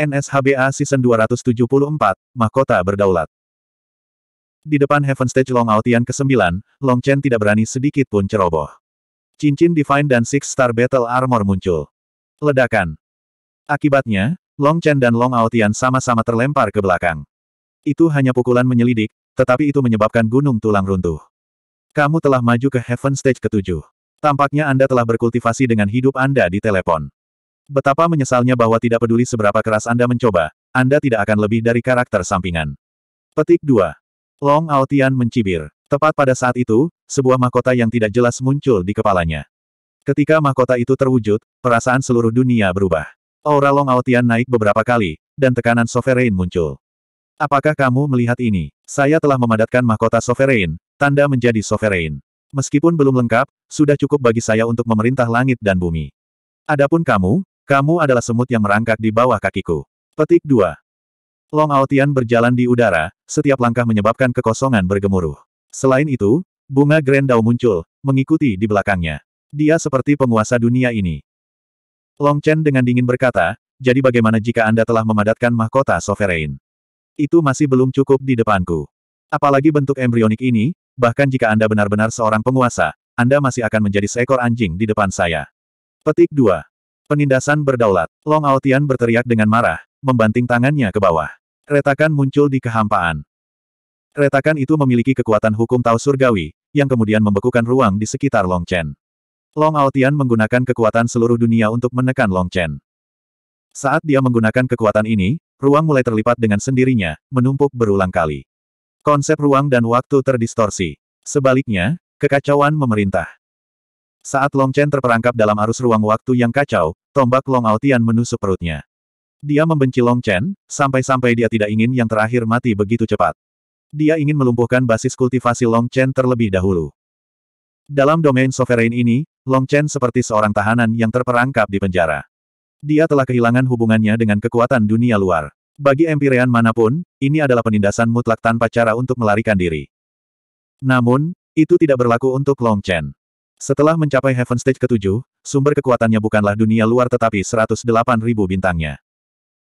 NSHBA Season 274, Mahkota Berdaulat. Di depan Heaven Stage Long Aotian ke-9, Long Chen tidak berani sedikit pun ceroboh. Cincin Divine dan Six Star Battle Armor muncul. Ledakan. Akibatnya, Long Chen dan Long Aotian sama-sama terlempar ke belakang. Itu hanya pukulan menyelidik, tetapi itu menyebabkan gunung tulang runtuh. Kamu telah maju ke Heaven Stage ke-7. Tampaknya Anda telah berkultivasi dengan hidup Anda di telepon. Betapa menyesalnya bahwa tidak peduli seberapa keras Anda mencoba, Anda tidak akan lebih dari karakter sampingan. Petik 2. Long Aotian mencibir. Tepat pada saat itu, sebuah mahkota yang tidak jelas muncul di kepalanya. Ketika mahkota itu terwujud, perasaan seluruh dunia berubah. Aura Long Aotian naik beberapa kali, dan tekanan sovereign muncul. Apakah kamu melihat ini? Saya telah memadatkan mahkota sovereign, tanda menjadi sovereign. Meskipun belum lengkap, sudah cukup bagi saya untuk memerintah langit dan bumi. Adapun kamu, kamu adalah semut yang merangkak di bawah kakiku. Petik 2. Long Aotian berjalan di udara, setiap langkah menyebabkan kekosongan bergemuruh. Selain itu, bunga Grand muncul, mengikuti di belakangnya. Dia seperti penguasa dunia ini. Long Chen dengan dingin berkata, jadi bagaimana jika Anda telah memadatkan mahkota sovereign? Itu masih belum cukup di depanku. Apalagi bentuk embrionik ini, bahkan jika Anda benar-benar seorang penguasa, Anda masih akan menjadi seekor anjing di depan saya. Petik 2. Penindasan berdaulat. Long Aotian berteriak dengan marah, membanting tangannya ke bawah. Retakan muncul di kehampaan. Retakan itu memiliki kekuatan hukum Tao Surgawi, yang kemudian membekukan ruang di sekitar Long Chen. Long Aotian menggunakan kekuatan seluruh dunia untuk menekan Long Chen. Saat dia menggunakan kekuatan ini, ruang mulai terlipat dengan sendirinya, menumpuk berulang kali. Konsep ruang dan waktu terdistorsi. Sebaliknya, kekacauan memerintah. Saat Long Chen terperangkap dalam arus ruang waktu yang kacau, tombak Long Aotian menusuk perutnya. Dia membenci Long Chen, sampai-sampai dia tidak ingin yang terakhir mati begitu cepat. Dia ingin melumpuhkan basis kultivasi Long Chen terlebih dahulu. Dalam domain sovereign ini, Long Chen seperti seorang tahanan yang terperangkap di penjara. Dia telah kehilangan hubungannya dengan kekuatan dunia luar. Bagi Empirean manapun, ini adalah penindasan mutlak tanpa cara untuk melarikan diri. Namun, itu tidak berlaku untuk Long Chen. Setelah mencapai Heaven Stage ke-7, sumber kekuatannya bukanlah dunia luar tetapi 108.000 bintangnya.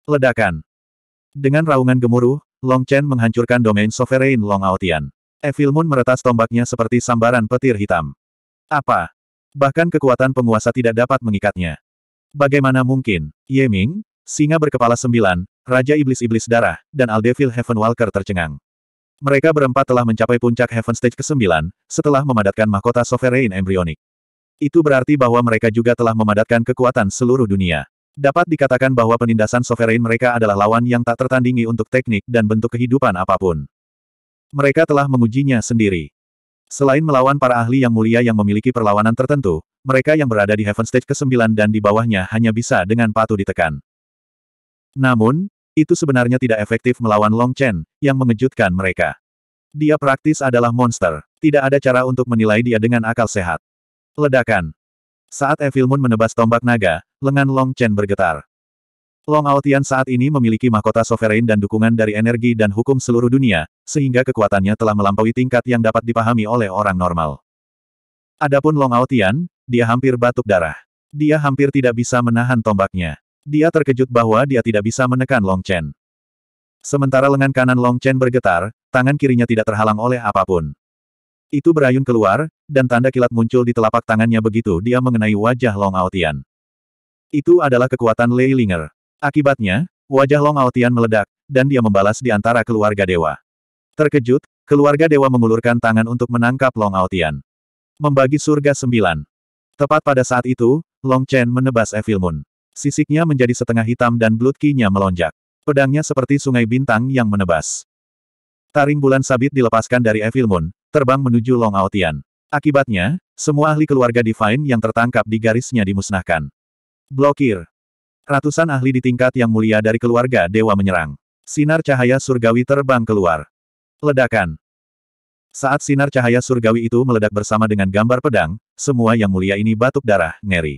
Ledakan. Dengan raungan gemuruh, Long Chen menghancurkan domain Sovereign Long Aotian. Evil Moon meretas tombaknya seperti sambaran petir hitam. Apa? Bahkan kekuatan penguasa tidak dapat mengikatnya. Bagaimana mungkin? Ye Ming, singa berkepala sembilan, Raja Iblis-Iblis Darah, dan Aldevil Heaven Walker tercengang. Mereka berempat telah mencapai puncak Heaven Stage ke-9, setelah memadatkan mahkota Sovereign Embryonic. Itu berarti bahwa mereka juga telah memadatkan kekuatan seluruh dunia. Dapat dikatakan bahwa penindasan Sovereign mereka adalah lawan yang tak tertandingi untuk teknik dan bentuk kehidupan apapun. Mereka telah mengujinya sendiri. Selain melawan para ahli yang mulia yang memiliki perlawanan tertentu, mereka yang berada di Heaven Stage ke-9 dan di bawahnya hanya bisa dengan patuh ditekan. Namun, itu sebenarnya tidak efektif melawan Long Chen, yang mengejutkan mereka. Dia praktis adalah monster. Tidak ada cara untuk menilai dia dengan akal sehat. Ledakan. Saat Evil Moon menebas tombak naga, lengan Long Chen bergetar. Long Aotian saat ini memiliki mahkota sovereign dan dukungan dari energi dan hukum seluruh dunia, sehingga kekuatannya telah melampaui tingkat yang dapat dipahami oleh orang normal. Adapun Long Aotian, dia hampir batuk darah. Dia hampir tidak bisa menahan tombaknya. Dia terkejut bahwa dia tidak bisa menekan Long Chen. Sementara lengan kanan Long Chen bergetar, tangan kirinya tidak terhalang oleh apapun. Itu berayun keluar, dan tanda kilat muncul di telapak tangannya begitu dia mengenai wajah Long Aotian. Itu adalah kekuatan Lei Linger. Akibatnya, wajah Long Aotian meledak, dan dia membalas di antara keluarga dewa. Terkejut, keluarga dewa mengulurkan tangan untuk menangkap Long Aotian. Membagi surga sembilan. Tepat pada saat itu, Long Chen menebas Evil Moon. Sisiknya menjadi setengah hitam dan blutkinya melonjak. Pedangnya seperti sungai bintang yang menebas. Taring bulan sabit dilepaskan dari Evil Moon, terbang menuju Long Aotian. Akibatnya, semua ahli keluarga Divine yang tertangkap di garisnya dimusnahkan. Blokir. Ratusan ahli di tingkat yang mulia dari keluarga dewa menyerang. Sinar cahaya surgawi terbang keluar. Ledakan. Saat sinar cahaya surgawi itu meledak bersama dengan gambar pedang, semua yang mulia ini batuk darah, ngeri.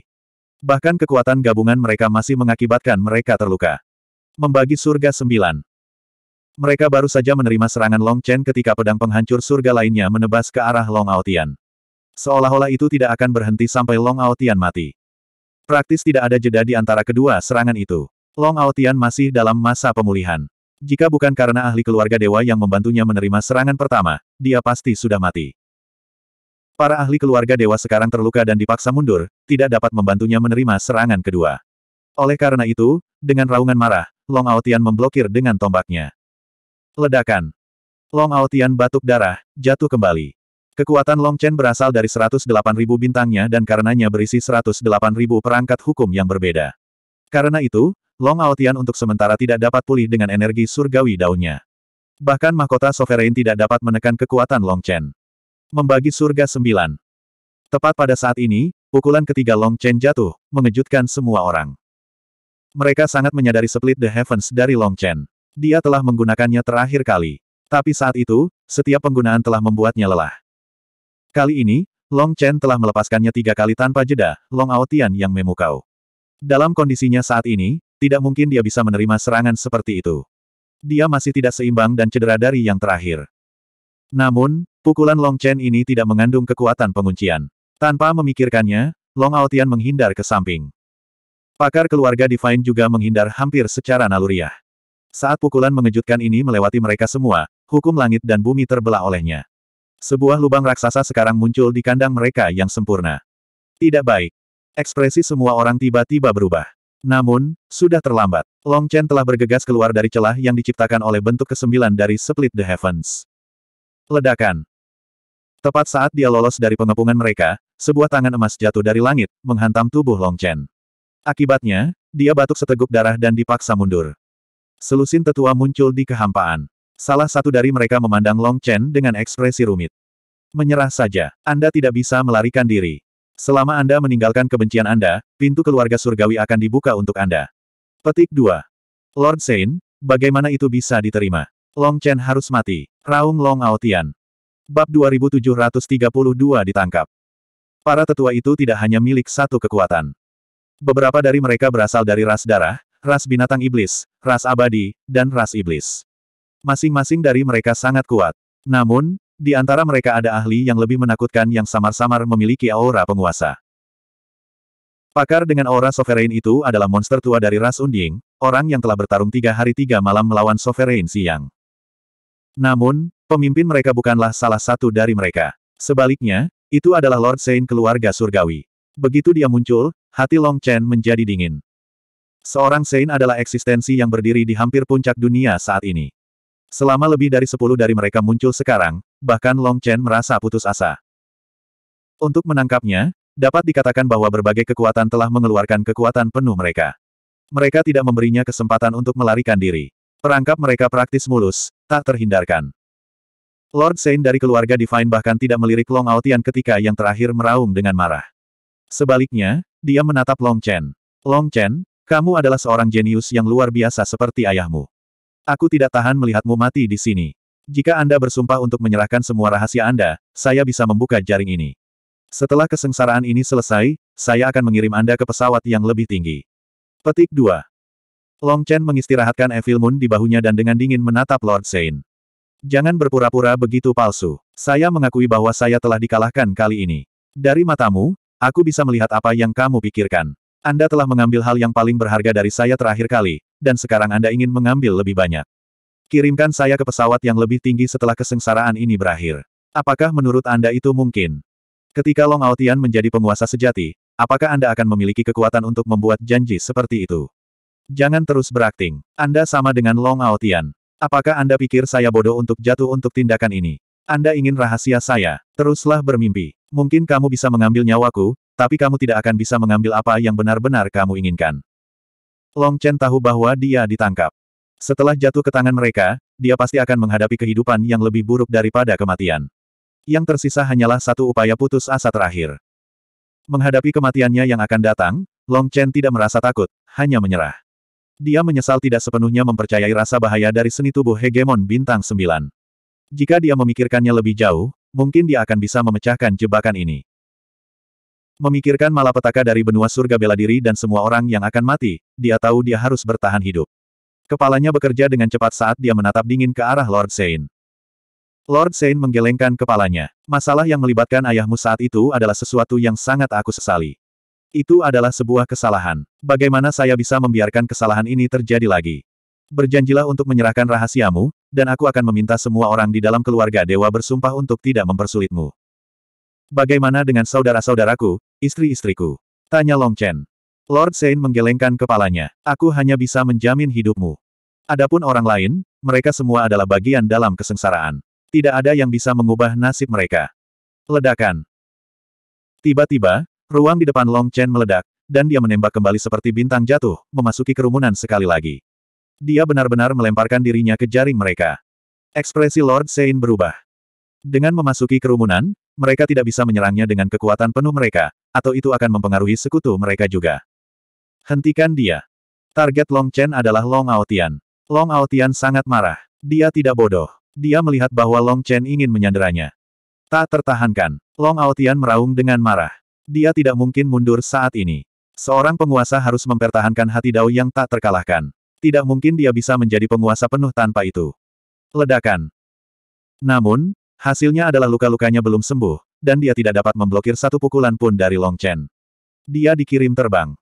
Bahkan kekuatan gabungan mereka masih mengakibatkan mereka terluka. Membagi surga sembilan. Mereka baru saja menerima serangan Long Chen ketika pedang penghancur surga lainnya menebas ke arah Long Aotian. Seolah-olah itu tidak akan berhenti sampai Long Aotian mati. Praktis tidak ada jeda di antara kedua serangan itu. Long Aotian masih dalam masa pemulihan. Jika bukan karena ahli keluarga dewa yang membantunya menerima serangan pertama, dia pasti sudah mati. Para ahli keluarga dewa sekarang terluka dan dipaksa mundur, tidak dapat membantunya menerima serangan kedua. Oleh karena itu, dengan raungan marah, Long Aotian memblokir dengan tombaknya. Ledakan. Long Aotian batuk darah, jatuh kembali. Kekuatan Long Chen berasal dari 108.000 bintangnya dan karenanya berisi 108.000 perangkat hukum yang berbeda. Karena itu, Long Aotian untuk sementara tidak dapat pulih dengan energi surgawi daunnya. Bahkan mahkota sovereign tidak dapat menekan kekuatan Long Chen. Membagi surga sembilan. Tepat pada saat ini, pukulan ketiga Long Chen jatuh, mengejutkan semua orang. Mereka sangat menyadari split the heavens dari Long Chen. Dia telah menggunakannya terakhir kali. Tapi saat itu, setiap penggunaan telah membuatnya lelah. Kali ini, Long Chen telah melepaskannya tiga kali tanpa jeda, Long Aotian yang memukau. Dalam kondisinya saat ini, tidak mungkin dia bisa menerima serangan seperti itu. Dia masih tidak seimbang dan cedera dari yang terakhir. Namun, Pukulan Long Chen ini tidak mengandung kekuatan penguncian. Tanpa memikirkannya, Long Aotian menghindar ke samping. Pakar keluarga Divine juga menghindar hampir secara naluriah. Saat pukulan mengejutkan ini melewati mereka semua, hukum langit dan bumi terbelah olehnya. Sebuah lubang raksasa sekarang muncul di kandang mereka yang sempurna. Tidak baik. Ekspresi semua orang tiba-tiba berubah. Namun, sudah terlambat. Long Chen telah bergegas keluar dari celah yang diciptakan oleh bentuk kesembilan dari Split the Heavens. Ledakan. Tepat saat dia lolos dari pengepungan mereka, sebuah tangan emas jatuh dari langit, menghantam tubuh Long Chen. Akibatnya, dia batuk seteguk darah dan dipaksa mundur. Selusin tetua muncul di kehampaan. Salah satu dari mereka memandang Long Chen dengan ekspresi rumit. Menyerah saja, Anda tidak bisa melarikan diri. Selama Anda meninggalkan kebencian Anda, pintu keluarga surgawi akan dibuka untuk Anda. Petik 2. Lord Sein, bagaimana itu bisa diterima? Long Chen harus mati. Raung Long Aotian. Bab 2732 ditangkap. Para tetua itu tidak hanya milik satu kekuatan. Beberapa dari mereka berasal dari ras darah, ras binatang iblis, ras abadi, dan ras iblis. Masing-masing dari mereka sangat kuat. Namun, di antara mereka ada ahli yang lebih menakutkan yang samar-samar memiliki aura penguasa. Pakar dengan aura sovereign itu adalah monster tua dari ras unding, orang yang telah bertarung tiga hari tiga malam melawan sovereign siang. Namun, Pemimpin mereka bukanlah salah satu dari mereka. Sebaliknya, itu adalah Lord Sein keluarga surgawi. Begitu dia muncul, hati Long Chen menjadi dingin. Seorang Sein adalah eksistensi yang berdiri di hampir puncak dunia saat ini. Selama lebih dari sepuluh dari mereka muncul sekarang, bahkan Long Chen merasa putus asa. Untuk menangkapnya, dapat dikatakan bahwa berbagai kekuatan telah mengeluarkan kekuatan penuh mereka. Mereka tidak memberinya kesempatan untuk melarikan diri. Perangkap mereka praktis mulus, tak terhindarkan. Lord Sein dari keluarga Divine bahkan tidak melirik Long Aotian ketika yang terakhir meraung dengan marah. Sebaliknya, dia menatap Long Chen. Long Chen, kamu adalah seorang jenius yang luar biasa seperti ayahmu. Aku tidak tahan melihatmu mati di sini. Jika Anda bersumpah untuk menyerahkan semua rahasia Anda, saya bisa membuka jaring ini. Setelah kesengsaraan ini selesai, saya akan mengirim Anda ke pesawat yang lebih tinggi. Petik 2. Long Chen mengistirahatkan Evil Moon di bahunya dan dengan dingin menatap Lord Sein. Jangan berpura-pura begitu palsu. Saya mengakui bahwa saya telah dikalahkan kali ini. Dari matamu, aku bisa melihat apa yang kamu pikirkan. Anda telah mengambil hal yang paling berharga dari saya terakhir kali, dan sekarang Anda ingin mengambil lebih banyak. Kirimkan saya ke pesawat yang lebih tinggi setelah kesengsaraan ini berakhir. Apakah menurut Anda itu mungkin? Ketika Long Aotian menjadi penguasa sejati, apakah Anda akan memiliki kekuatan untuk membuat janji seperti itu? Jangan terus berakting. Anda sama dengan Long Aotian. Apakah Anda pikir saya bodoh untuk jatuh untuk tindakan ini? Anda ingin rahasia saya, teruslah bermimpi. Mungkin kamu bisa mengambil nyawaku, tapi kamu tidak akan bisa mengambil apa yang benar-benar kamu inginkan. Long Chen tahu bahwa dia ditangkap. Setelah jatuh ke tangan mereka, dia pasti akan menghadapi kehidupan yang lebih buruk daripada kematian. Yang tersisa hanyalah satu upaya putus asa terakhir. Menghadapi kematiannya yang akan datang, Long Chen tidak merasa takut, hanya menyerah. Dia menyesal tidak sepenuhnya mempercayai rasa bahaya dari seni tubuh hegemon bintang 9. Jika dia memikirkannya lebih jauh, mungkin dia akan bisa memecahkan jebakan ini. Memikirkan malapetaka dari benua surga bela diri dan semua orang yang akan mati, dia tahu dia harus bertahan hidup. Kepalanya bekerja dengan cepat saat dia menatap dingin ke arah Lord Sein. Lord Sein menggelengkan kepalanya. Masalah yang melibatkan ayahmu saat itu adalah sesuatu yang sangat aku sesali. Itu adalah sebuah kesalahan. Bagaimana saya bisa membiarkan kesalahan ini terjadi lagi? Berjanjilah untuk menyerahkan rahasiamu, dan aku akan meminta semua orang di dalam keluarga dewa bersumpah untuk tidak mempersulitmu. Bagaimana dengan saudara-saudaraku, istri-istriku? Tanya Long Chen. Lord Sein menggelengkan kepalanya. Aku hanya bisa menjamin hidupmu. Adapun orang lain, mereka semua adalah bagian dalam kesengsaraan. Tidak ada yang bisa mengubah nasib mereka. Ledakan. Tiba-tiba, Ruang di depan Long Chen meledak, dan dia menembak kembali seperti bintang jatuh, memasuki kerumunan sekali lagi. Dia benar-benar melemparkan dirinya ke jaring mereka. Ekspresi Lord Sein berubah. Dengan memasuki kerumunan, mereka tidak bisa menyerangnya dengan kekuatan penuh mereka, atau itu akan mempengaruhi sekutu mereka juga. Hentikan dia. Target Long Chen adalah Long Aotian. Long Aotian sangat marah. Dia tidak bodoh. Dia melihat bahwa Long Chen ingin menyanderanya. Tak tertahankan, Long Aotian meraung dengan marah. Dia tidak mungkin mundur saat ini. Seorang penguasa harus mempertahankan hati Dao yang tak terkalahkan. Tidak mungkin dia bisa menjadi penguasa penuh tanpa itu. Ledakan. Namun, hasilnya adalah luka-lukanya belum sembuh, dan dia tidak dapat memblokir satu pukulan pun dari Long Chen. Dia dikirim terbang.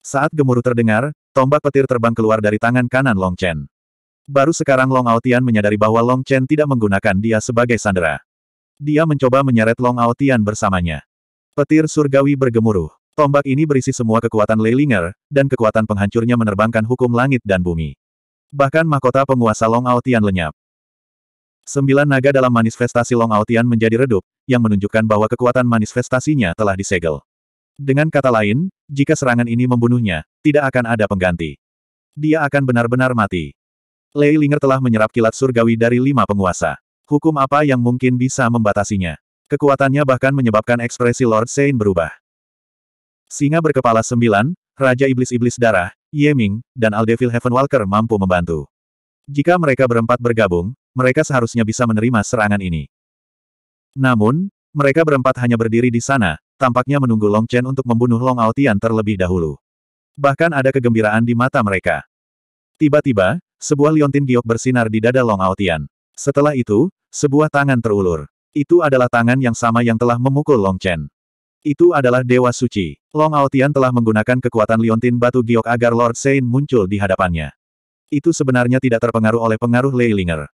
Saat gemuruh terdengar, tombak petir terbang keluar dari tangan kanan Long Chen. Baru sekarang Long Aotian menyadari bahwa Long Chen tidak menggunakan dia sebagai sandera. Dia mencoba menyeret Long Aotian bersamanya. Petir surgawi bergemuruh. Tombak ini berisi semua kekuatan Leilinger, dan kekuatan penghancurnya menerbangkan hukum langit dan bumi. Bahkan mahkota penguasa Long Aotian lenyap. Sembilan naga dalam manifestasi Long Aotian menjadi redup, yang menunjukkan bahwa kekuatan manifestasinya telah disegel. Dengan kata lain, jika serangan ini membunuhnya, tidak akan ada pengganti. Dia akan benar-benar mati. Leilinger telah menyerap kilat surgawi dari lima penguasa. Hukum apa yang mungkin bisa membatasinya? Kekuatannya bahkan menyebabkan ekspresi Lord Sein berubah. Singa berkepala sembilan, Raja Iblis-Iblis Darah, Yeming, dan Aldevil Walker mampu membantu. Jika mereka berempat bergabung, mereka seharusnya bisa menerima serangan ini. Namun, mereka berempat hanya berdiri di sana, tampaknya menunggu Long Chen untuk membunuh Long Aotian terlebih dahulu. Bahkan ada kegembiraan di mata mereka. Tiba-tiba, sebuah liontin giok bersinar di dada Long Aotian. Setelah itu, sebuah tangan terulur. Itu adalah tangan yang sama yang telah memukul Long Chen. Itu adalah Dewa Suci. Long Aotian telah menggunakan kekuatan liontin batu giok agar Lord Sein muncul di hadapannya. Itu sebenarnya tidak terpengaruh oleh pengaruh Leilinger.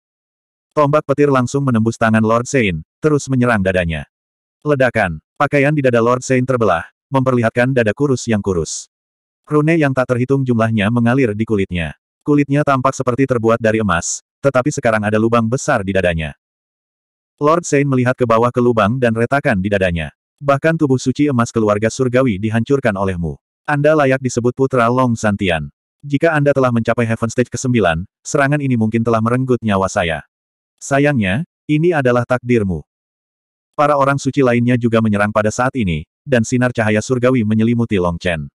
Tombak petir langsung menembus tangan Lord Sein, terus menyerang dadanya. Ledakan, pakaian di dada Lord Sein terbelah, memperlihatkan dada kurus yang kurus. Rune yang tak terhitung jumlahnya mengalir di kulitnya. Kulitnya tampak seperti terbuat dari emas, tetapi sekarang ada lubang besar di dadanya. Lord Sein melihat ke bawah ke lubang dan retakan di dadanya. Bahkan tubuh suci emas keluarga surgawi dihancurkan olehmu. Anda layak disebut putra Long Santian. Jika Anda telah mencapai Heaven Stage ke-9, serangan ini mungkin telah merenggut nyawa saya. Sayangnya, ini adalah takdirmu. Para orang suci lainnya juga menyerang pada saat ini, dan sinar cahaya surgawi menyelimuti Long Chen.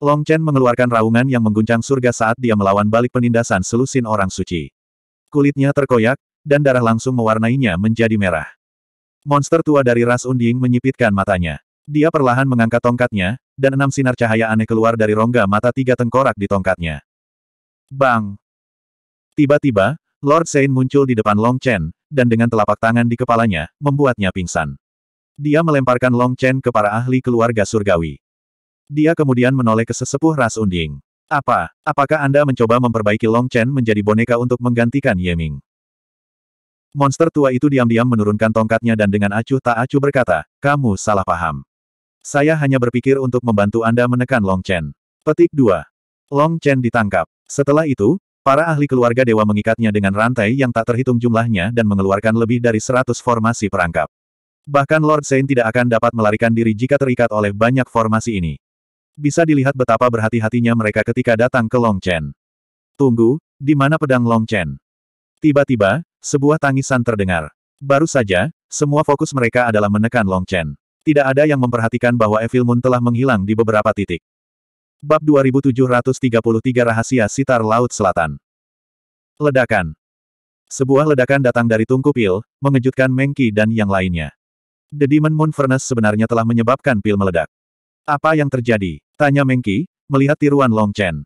Long Chen mengeluarkan raungan yang mengguncang surga saat dia melawan balik penindasan selusin orang suci. Kulitnya terkoyak, dan darah langsung mewarnainya menjadi merah. Monster tua dari ras unding menyipitkan matanya. Dia perlahan mengangkat tongkatnya, dan enam sinar cahaya aneh keluar dari rongga mata tiga tengkorak di tongkatnya. Bang! Tiba-tiba, Lord Sein muncul di depan Long Chen, dan dengan telapak tangan di kepalanya, membuatnya pingsan. Dia melemparkan Long Chen ke para ahli keluarga surgawi. Dia kemudian menoleh ke sesepuh ras unding. Apa? Apakah Anda mencoba memperbaiki Long Chen menjadi boneka untuk menggantikan Yeming? Monster tua itu diam-diam menurunkan tongkatnya dan dengan acuh tak acuh berkata, kamu salah paham. Saya hanya berpikir untuk membantu Anda menekan Long Chen. Petik 2. Long Chen ditangkap. Setelah itu, para ahli keluarga dewa mengikatnya dengan rantai yang tak terhitung jumlahnya dan mengeluarkan lebih dari 100 formasi perangkap. Bahkan Lord Saint tidak akan dapat melarikan diri jika terikat oleh banyak formasi ini. Bisa dilihat betapa berhati-hatinya mereka ketika datang ke Long Chen. Tunggu, di mana pedang Long Chen? Tiba-tiba, sebuah tangisan terdengar. Baru saja, semua fokus mereka adalah menekan Long Chen. Tidak ada yang memperhatikan bahwa Evil Moon telah menghilang di beberapa titik. Bab 2733 Rahasia Sitar Laut Selatan Ledakan Sebuah ledakan datang dari tungku pil, mengejutkan Mengki dan yang lainnya. The Demon Moon Furnace sebenarnya telah menyebabkan pil meledak. Apa yang terjadi? Tanya Mengki, melihat tiruan Long Chen.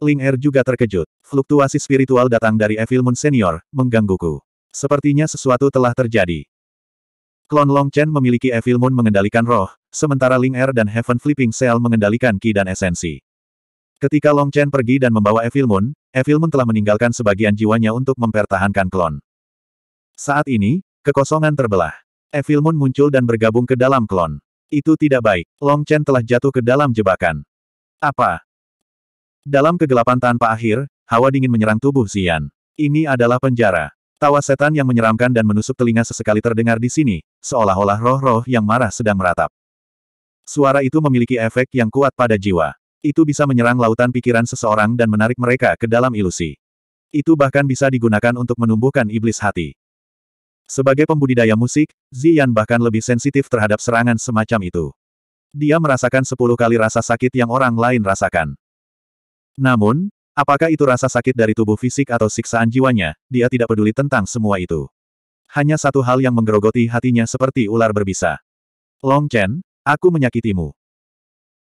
Ling Er juga terkejut. Fluktuasi spiritual datang dari Evil Moon Senior, menggangguku. Sepertinya sesuatu telah terjadi. Klon Long Chen memiliki Evil Moon mengendalikan roh, sementara Ling Er dan Heaven Flipping Cell mengendalikan ki dan esensi. Ketika Long Chen pergi dan membawa Evil Moon, Evil Moon telah meninggalkan sebagian jiwanya untuk mempertahankan klon. Saat ini, kekosongan terbelah. Evil Moon muncul dan bergabung ke dalam klon. Itu tidak baik. Long Chen telah jatuh ke dalam jebakan. Apa? Dalam kegelapan tanpa akhir, hawa dingin menyerang tubuh Xian. Ini adalah penjara. Tawa setan yang menyeramkan dan menusuk telinga sesekali terdengar di sini, seolah-olah roh-roh yang marah sedang meratap. Suara itu memiliki efek yang kuat pada jiwa. Itu bisa menyerang lautan pikiran seseorang dan menarik mereka ke dalam ilusi. Itu bahkan bisa digunakan untuk menumbuhkan iblis hati. Sebagai pembudidaya musik, Ziyan bahkan lebih sensitif terhadap serangan semacam itu. Dia merasakan sepuluh kali rasa sakit yang orang lain rasakan. Namun, apakah itu rasa sakit dari tubuh fisik atau siksaan jiwanya, dia tidak peduli tentang semua itu. Hanya satu hal yang menggerogoti hatinya seperti ular berbisa. Long Chen, aku menyakitimu.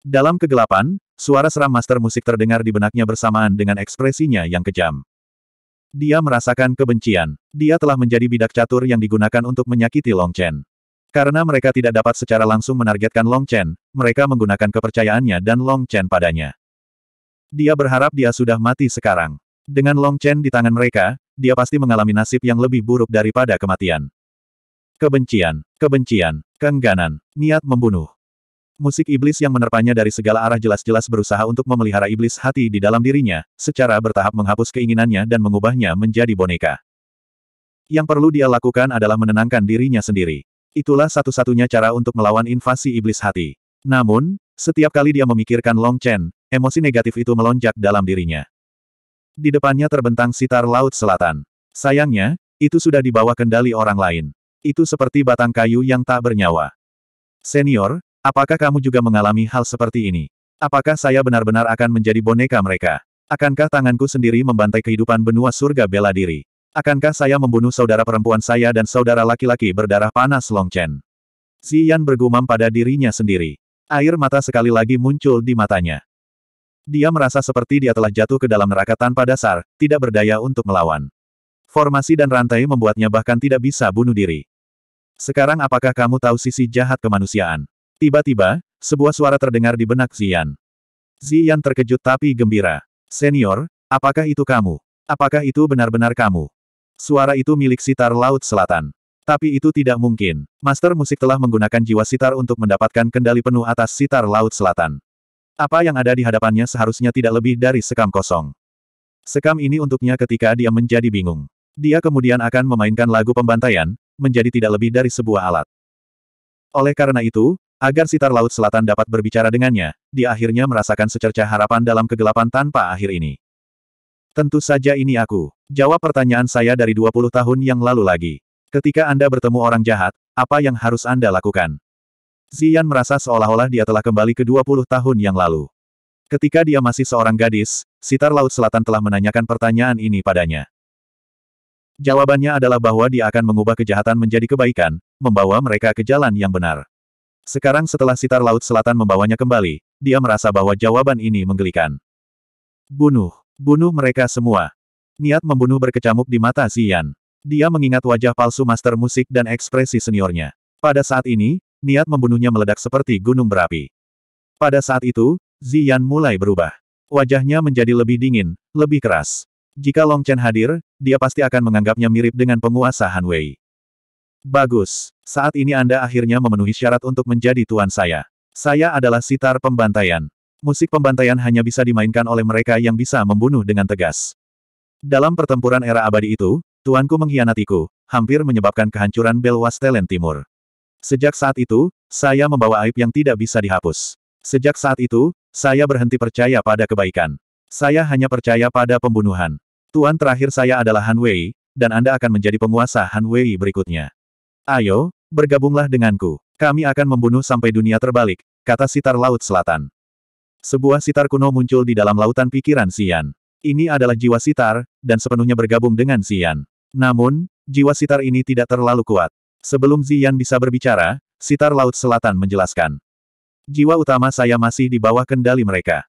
Dalam kegelapan, suara seram master musik terdengar di benaknya bersamaan dengan ekspresinya yang kejam. Dia merasakan kebencian. Dia telah menjadi bidak catur yang digunakan untuk menyakiti Long Chen. Karena mereka tidak dapat secara langsung menargetkan Long Chen, mereka menggunakan kepercayaannya dan Long Chen padanya. Dia berharap dia sudah mati sekarang. Dengan Long Chen di tangan mereka, dia pasti mengalami nasib yang lebih buruk daripada kematian. Kebencian, kebencian, kengganan, niat membunuh. Musik iblis yang menerpanya dari segala arah jelas-jelas berusaha untuk memelihara iblis hati di dalam dirinya, secara bertahap menghapus keinginannya dan mengubahnya menjadi boneka. Yang perlu dia lakukan adalah menenangkan dirinya sendiri. Itulah satu-satunya cara untuk melawan invasi iblis hati. Namun, setiap kali dia memikirkan Long Chen, Emosi negatif itu melonjak dalam dirinya. Di depannya terbentang sitar laut selatan. Sayangnya, itu sudah dibawa kendali orang lain. Itu seperti batang kayu yang tak bernyawa. Senior, apakah kamu juga mengalami hal seperti ini? Apakah saya benar-benar akan menjadi boneka mereka? Akankah tanganku sendiri membantai kehidupan benua surga bela diri? Akankah saya membunuh saudara perempuan saya dan saudara laki-laki berdarah panas Long Chen? Xian bergumam pada dirinya sendiri. Air mata sekali lagi muncul di matanya. Dia merasa seperti dia telah jatuh ke dalam neraka tanpa dasar, tidak berdaya untuk melawan. Formasi dan rantai membuatnya bahkan tidak bisa bunuh diri. Sekarang apakah kamu tahu sisi jahat kemanusiaan? Tiba-tiba, sebuah suara terdengar di benak Zian. Zian terkejut tapi gembira. Senior, apakah itu kamu? Apakah itu benar-benar kamu? Suara itu milik sitar Laut Selatan. Tapi itu tidak mungkin. Master musik telah menggunakan jiwa sitar untuk mendapatkan kendali penuh atas sitar Laut Selatan. Apa yang ada di hadapannya seharusnya tidak lebih dari sekam kosong. Sekam ini untuknya ketika dia menjadi bingung. Dia kemudian akan memainkan lagu pembantaian, menjadi tidak lebih dari sebuah alat. Oleh karena itu, agar sitar laut selatan dapat berbicara dengannya, dia akhirnya merasakan secerca harapan dalam kegelapan tanpa akhir ini. Tentu saja ini aku. Jawab pertanyaan saya dari 20 tahun yang lalu lagi. Ketika Anda bertemu orang jahat, apa yang harus Anda lakukan? Zian merasa seolah-olah dia telah kembali ke 20 tahun yang lalu. Ketika dia masih seorang gadis, Sitar Laut Selatan telah menanyakan pertanyaan ini padanya. Jawabannya adalah bahwa dia akan mengubah kejahatan menjadi kebaikan, membawa mereka ke jalan yang benar. Sekarang setelah Sitar Laut Selatan membawanya kembali, dia merasa bahwa jawaban ini menggelikan. Bunuh, bunuh mereka semua. Niat membunuh berkecamuk di mata Zian. Dia mengingat wajah palsu master musik dan ekspresi seniornya. Pada saat ini, niat membunuhnya meledak seperti gunung berapi. Pada saat itu, Ziyan mulai berubah. Wajahnya menjadi lebih dingin, lebih keras. Jika Long Chen hadir, dia pasti akan menganggapnya mirip dengan penguasa Han Wei. Bagus, saat ini Anda akhirnya memenuhi syarat untuk menjadi tuan saya. Saya adalah sitar pembantaian. Musik pembantaian hanya bisa dimainkan oleh mereka yang bisa membunuh dengan tegas. Dalam pertempuran era abadi itu, tuanku mengkhianatiku, hampir menyebabkan kehancuran Belwastelen Timur. Sejak saat itu, saya membawa aib yang tidak bisa dihapus. Sejak saat itu, saya berhenti percaya pada kebaikan. Saya hanya percaya pada pembunuhan. Tuan terakhir saya adalah Han Wei, dan Anda akan menjadi penguasa Han Wei berikutnya. Ayo, bergabunglah denganku. Kami akan membunuh sampai dunia terbalik, kata sitar laut selatan. Sebuah sitar kuno muncul di dalam lautan pikiran Sian. Ini adalah jiwa sitar, dan sepenuhnya bergabung dengan Sian. Namun, jiwa sitar ini tidak terlalu kuat. Sebelum Ziyan bisa berbicara, Sitar Laut Selatan menjelaskan. Jiwa utama saya masih di bawah kendali mereka.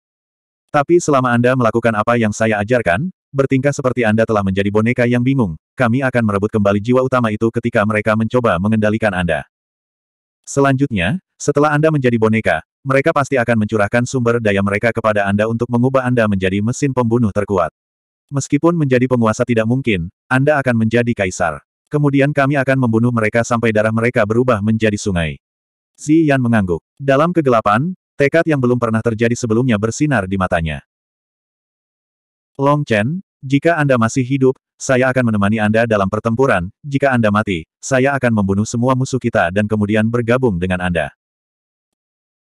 Tapi selama Anda melakukan apa yang saya ajarkan, bertingkah seperti Anda telah menjadi boneka yang bingung, kami akan merebut kembali jiwa utama itu ketika mereka mencoba mengendalikan Anda. Selanjutnya, setelah Anda menjadi boneka, mereka pasti akan mencurahkan sumber daya mereka kepada Anda untuk mengubah Anda menjadi mesin pembunuh terkuat. Meskipun menjadi penguasa tidak mungkin, Anda akan menjadi kaisar. Kemudian kami akan membunuh mereka sampai darah mereka berubah menjadi sungai. Yan mengangguk. Dalam kegelapan, tekad yang belum pernah terjadi sebelumnya bersinar di matanya. Long Chen, jika Anda masih hidup, saya akan menemani Anda dalam pertempuran, jika Anda mati, saya akan membunuh semua musuh kita dan kemudian bergabung dengan Anda.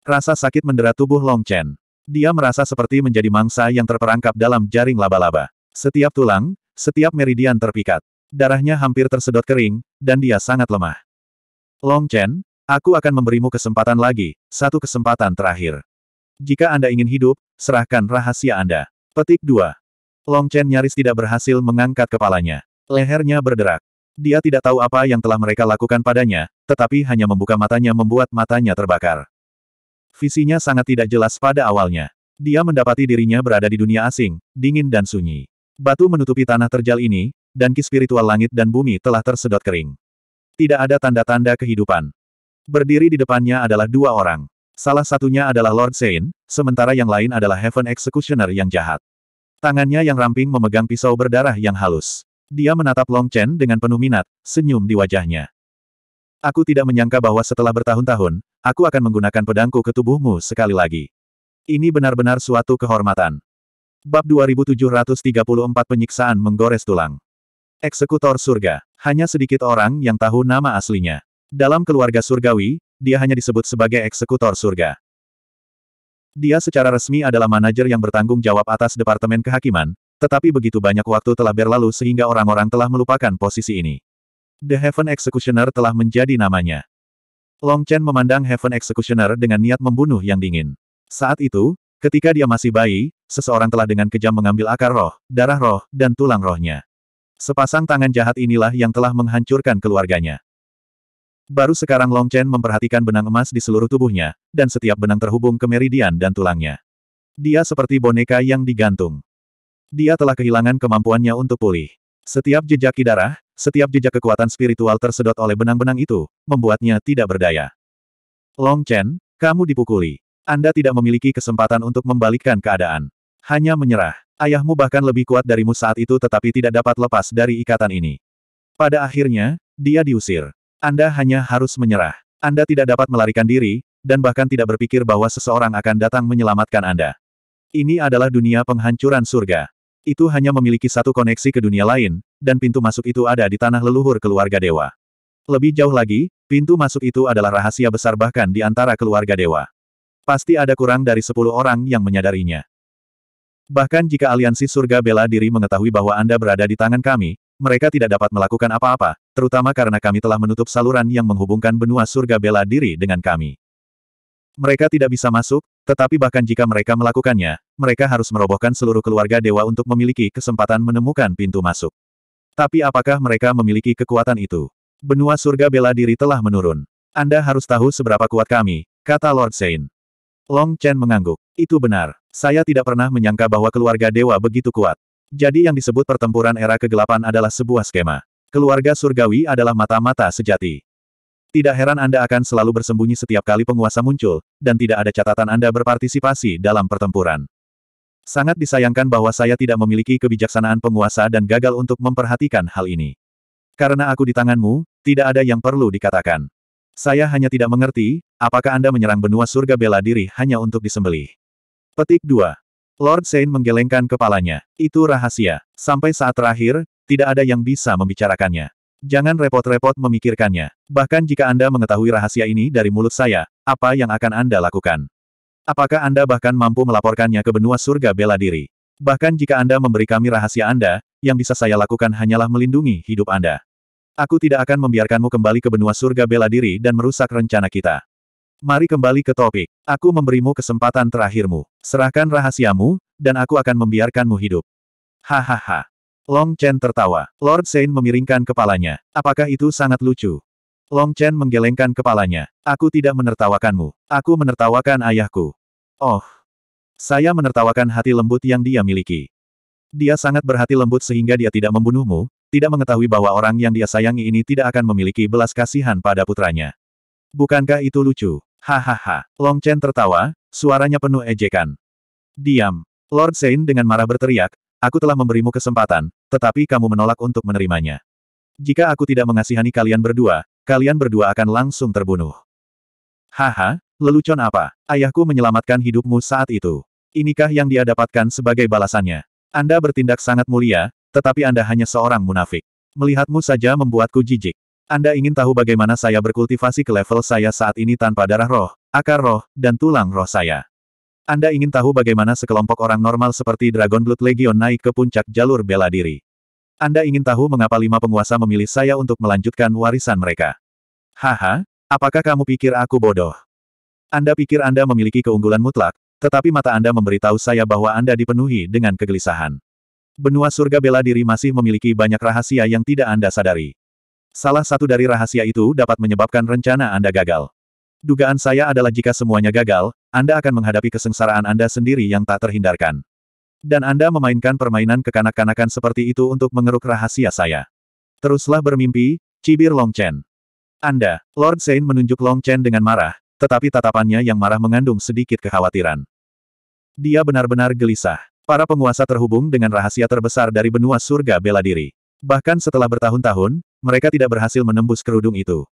Rasa sakit mendera tubuh Long Chen. Dia merasa seperti menjadi mangsa yang terperangkap dalam jaring laba-laba. Setiap tulang, setiap meridian terpikat. Darahnya hampir tersedot kering, dan dia sangat lemah. Long Chen, aku akan memberimu kesempatan lagi, satu kesempatan terakhir. Jika Anda ingin hidup, serahkan rahasia Anda. Petik 2. Long Chen nyaris tidak berhasil mengangkat kepalanya. Lehernya berderak. Dia tidak tahu apa yang telah mereka lakukan padanya, tetapi hanya membuka matanya membuat matanya terbakar. Visinya sangat tidak jelas pada awalnya. Dia mendapati dirinya berada di dunia asing, dingin dan sunyi. Batu menutupi tanah terjal ini, dan ki spiritual langit dan bumi telah tersedot kering. Tidak ada tanda-tanda kehidupan. Berdiri di depannya adalah dua orang. Salah satunya adalah Lord Sein, sementara yang lain adalah Heaven Executioner yang jahat. Tangannya yang ramping memegang pisau berdarah yang halus. Dia menatap Long Chen dengan penuh minat, senyum di wajahnya. Aku tidak menyangka bahwa setelah bertahun-tahun, aku akan menggunakan pedangku ke tubuhmu sekali lagi. Ini benar-benar suatu kehormatan. Bab 2734 Penyiksaan Menggores Tulang Eksekutor surga. Hanya sedikit orang yang tahu nama aslinya. Dalam keluarga surgawi, dia hanya disebut sebagai eksekutor surga. Dia secara resmi adalah manajer yang bertanggung jawab atas Departemen Kehakiman, tetapi begitu banyak waktu telah berlalu sehingga orang-orang telah melupakan posisi ini. The Heaven Executioner telah menjadi namanya. Long Chen memandang Heaven Executioner dengan niat membunuh yang dingin. Saat itu, ketika dia masih bayi, seseorang telah dengan kejam mengambil akar roh, darah roh, dan tulang rohnya. Sepasang tangan jahat inilah yang telah menghancurkan keluarganya. Baru sekarang Long Chen memperhatikan benang emas di seluruh tubuhnya, dan setiap benang terhubung ke meridian dan tulangnya. Dia seperti boneka yang digantung. Dia telah kehilangan kemampuannya untuk pulih. Setiap jejak darah, setiap jejak kekuatan spiritual tersedot oleh benang-benang itu, membuatnya tidak berdaya. Long Chen, kamu dipukuli. Anda tidak memiliki kesempatan untuk membalikkan keadaan. Hanya menyerah. Ayahmu bahkan lebih kuat darimu saat itu tetapi tidak dapat lepas dari ikatan ini. Pada akhirnya, dia diusir. Anda hanya harus menyerah. Anda tidak dapat melarikan diri, dan bahkan tidak berpikir bahwa seseorang akan datang menyelamatkan Anda. Ini adalah dunia penghancuran surga. Itu hanya memiliki satu koneksi ke dunia lain, dan pintu masuk itu ada di tanah leluhur keluarga dewa. Lebih jauh lagi, pintu masuk itu adalah rahasia besar bahkan di antara keluarga dewa. Pasti ada kurang dari sepuluh orang yang menyadarinya. Bahkan jika aliansi surga bela diri mengetahui bahwa Anda berada di tangan kami, mereka tidak dapat melakukan apa-apa, terutama karena kami telah menutup saluran yang menghubungkan benua surga bela diri dengan kami. Mereka tidak bisa masuk, tetapi bahkan jika mereka melakukannya, mereka harus merobohkan seluruh keluarga dewa untuk memiliki kesempatan menemukan pintu masuk. Tapi apakah mereka memiliki kekuatan itu? Benua surga bela diri telah menurun. Anda harus tahu seberapa kuat kami, kata Lord Sein. Long Chen mengangguk. Itu benar. Saya tidak pernah menyangka bahwa keluarga dewa begitu kuat. Jadi yang disebut pertempuran era kegelapan adalah sebuah skema. Keluarga surgawi adalah mata-mata sejati. Tidak heran Anda akan selalu bersembunyi setiap kali penguasa muncul, dan tidak ada catatan Anda berpartisipasi dalam pertempuran. Sangat disayangkan bahwa saya tidak memiliki kebijaksanaan penguasa dan gagal untuk memperhatikan hal ini. Karena aku di tanganmu, tidak ada yang perlu dikatakan. Saya hanya tidak mengerti, apakah Anda menyerang benua surga bela diri hanya untuk disembelih. Petik 2. Lord Saint menggelengkan kepalanya. Itu rahasia. Sampai saat terakhir, tidak ada yang bisa membicarakannya. Jangan repot-repot memikirkannya. Bahkan jika Anda mengetahui rahasia ini dari mulut saya, apa yang akan Anda lakukan? Apakah Anda bahkan mampu melaporkannya ke benua surga bela diri? Bahkan jika Anda memberi kami rahasia Anda, yang bisa saya lakukan hanyalah melindungi hidup Anda. Aku tidak akan membiarkanmu kembali ke benua surga bela diri dan merusak rencana kita. Mari kembali ke topik. Aku memberimu kesempatan terakhirmu. Serahkan rahasiamu, dan aku akan membiarkanmu hidup. Hahaha. Long Chen tertawa. Lord Sein memiringkan kepalanya. Apakah itu sangat lucu? Long Chen menggelengkan kepalanya. Aku tidak menertawakanmu. Aku menertawakan ayahku. Oh. Saya menertawakan hati lembut yang dia miliki. Dia sangat berhati lembut sehingga dia tidak membunuhmu, tidak mengetahui bahwa orang yang dia sayangi ini tidak akan memiliki belas kasihan pada putranya. Bukankah itu lucu? Hahaha. Long Chen tertawa, suaranya penuh ejekan. Diam. Lord Sein dengan marah berteriak, aku telah memberimu kesempatan, tetapi kamu menolak untuk menerimanya. Jika aku tidak mengasihani kalian berdua, kalian berdua akan langsung terbunuh. Haha, lelucon apa? Ayahku menyelamatkan hidupmu saat itu. Inikah yang dia dapatkan sebagai balasannya? Anda bertindak sangat mulia, tetapi Anda hanya seorang munafik. Melihatmu saja membuatku jijik. Anda ingin tahu bagaimana saya berkultivasi ke level saya saat ini tanpa darah roh, akar roh, dan tulang roh saya. Anda ingin tahu bagaimana sekelompok orang normal seperti Dragon Blood Legion naik ke puncak jalur bela diri. Anda ingin tahu mengapa lima penguasa memilih saya untuk melanjutkan warisan mereka. Haha, apakah kamu pikir aku bodoh? Anda pikir Anda memiliki keunggulan mutlak, tetapi mata Anda memberitahu saya bahwa Anda dipenuhi dengan kegelisahan. Benua surga bela diri masih memiliki banyak rahasia yang tidak Anda sadari. Salah satu dari rahasia itu dapat menyebabkan rencana Anda gagal. Dugaan saya adalah jika semuanya gagal, Anda akan menghadapi kesengsaraan Anda sendiri yang tak terhindarkan. Dan Anda memainkan permainan kekanak-kanakan seperti itu untuk mengeruk rahasia saya. Teruslah bermimpi, cibir Long Chen. Anda, Lord Sein menunjuk Long Chen dengan marah, tetapi tatapannya yang marah mengandung sedikit kekhawatiran. Dia benar-benar gelisah. Para penguasa terhubung dengan rahasia terbesar dari benua surga bela diri. Bahkan setelah bertahun-tahun, mereka tidak berhasil menembus kerudung itu.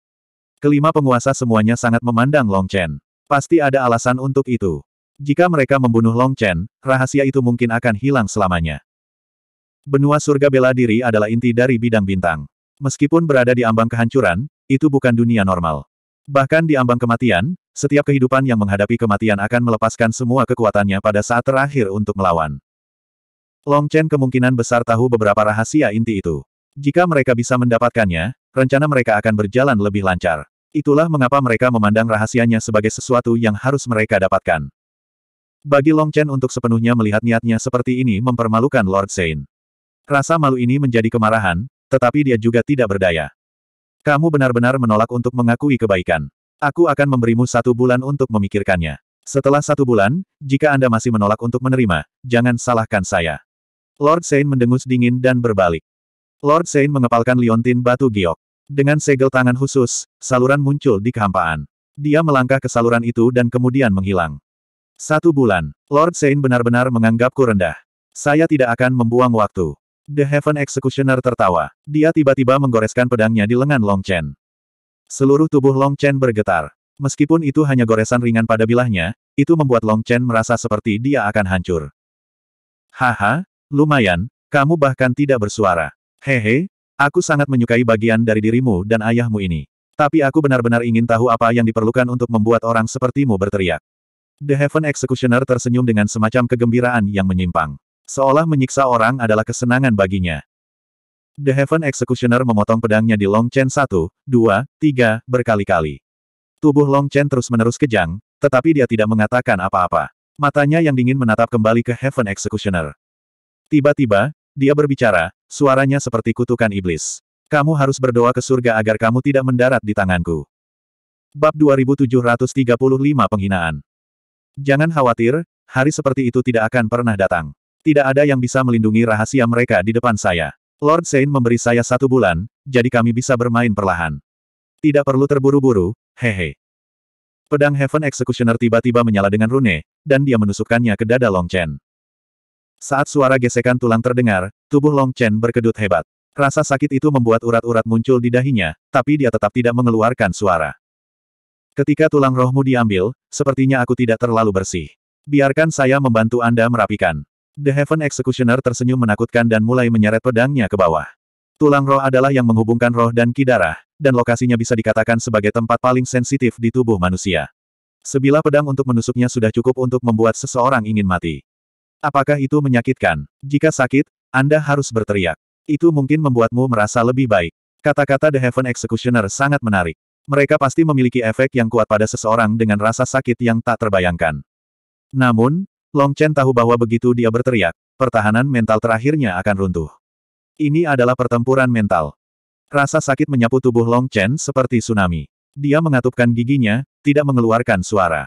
Kelima penguasa semuanya sangat memandang Long Chen. Pasti ada alasan untuk itu. Jika mereka membunuh Long Chen, rahasia itu mungkin akan hilang selamanya. Benua surga bela diri adalah inti dari bidang bintang. Meskipun berada di ambang kehancuran, itu bukan dunia normal. Bahkan di ambang kematian, setiap kehidupan yang menghadapi kematian akan melepaskan semua kekuatannya pada saat terakhir untuk melawan. Long Chen kemungkinan besar tahu beberapa rahasia inti itu. Jika mereka bisa mendapatkannya, rencana mereka akan berjalan lebih lancar. Itulah mengapa mereka memandang rahasianya sebagai sesuatu yang harus mereka dapatkan. Bagi Long Chen untuk sepenuhnya melihat niatnya seperti ini mempermalukan Lord Sein. Rasa malu ini menjadi kemarahan, tetapi dia juga tidak berdaya. Kamu benar-benar menolak untuk mengakui kebaikan. Aku akan memberimu satu bulan untuk memikirkannya. Setelah satu bulan, jika Anda masih menolak untuk menerima, jangan salahkan saya. Lord Sein mendengus dingin dan berbalik. Lord Sein mengepalkan liontin batu giok. Dengan segel tangan khusus, saluran muncul di kehampaan. Dia melangkah ke saluran itu dan kemudian menghilang. Satu bulan, Lord Sein benar-benar menganggapku rendah. Saya tidak akan membuang waktu. The Heaven Executioner tertawa. Dia tiba-tiba menggoreskan pedangnya di lengan Long Chen. Seluruh tubuh Long Chen bergetar. Meskipun itu hanya goresan ringan pada bilahnya, itu membuat Long Chen merasa seperti dia akan hancur. Haha, lumayan, kamu bahkan tidak bersuara. Hehe, aku sangat menyukai bagian dari dirimu dan ayahmu ini. Tapi aku benar-benar ingin tahu apa yang diperlukan untuk membuat orang sepertimu berteriak. The Heaven Executioner tersenyum dengan semacam kegembiraan yang menyimpang. Seolah menyiksa orang adalah kesenangan baginya. The Heaven Executioner memotong pedangnya di Long Chen satu, dua, tiga, berkali-kali. Tubuh Long Chen terus-menerus kejang, tetapi dia tidak mengatakan apa-apa. Matanya yang dingin menatap kembali ke Heaven Executioner. Tiba-tiba, dia berbicara, suaranya seperti kutukan iblis. Kamu harus berdoa ke surga agar kamu tidak mendarat di tanganku. Bab 2735 Penghinaan Jangan khawatir, hari seperti itu tidak akan pernah datang. Tidak ada yang bisa melindungi rahasia mereka di depan saya. Lord Sein memberi saya satu bulan, jadi kami bisa bermain perlahan. Tidak perlu terburu-buru, hehe. Pedang Heaven Executioner tiba-tiba menyala dengan rune, dan dia menusukkannya ke dada Long Chen. Saat suara gesekan tulang terdengar, tubuh Long Chen berkedut hebat. Rasa sakit itu membuat urat-urat muncul di dahinya, tapi dia tetap tidak mengeluarkan suara. Ketika tulang rohmu diambil, sepertinya aku tidak terlalu bersih. Biarkan saya membantu Anda merapikan. The Heaven Executioner tersenyum menakutkan dan mulai menyeret pedangnya ke bawah. Tulang roh adalah yang menghubungkan roh dan kidarah, dan lokasinya bisa dikatakan sebagai tempat paling sensitif di tubuh manusia. Sebilah pedang untuk menusuknya sudah cukup untuk membuat seseorang ingin mati. Apakah itu menyakitkan? Jika sakit, Anda harus berteriak. Itu mungkin membuatmu merasa lebih baik. Kata-kata The Heaven Executioner sangat menarik. Mereka pasti memiliki efek yang kuat pada seseorang dengan rasa sakit yang tak terbayangkan. Namun, Long Chen tahu bahwa begitu dia berteriak, pertahanan mental terakhirnya akan runtuh. Ini adalah pertempuran mental. Rasa sakit menyapu tubuh Long Chen seperti tsunami. Dia mengatupkan giginya, tidak mengeluarkan suara.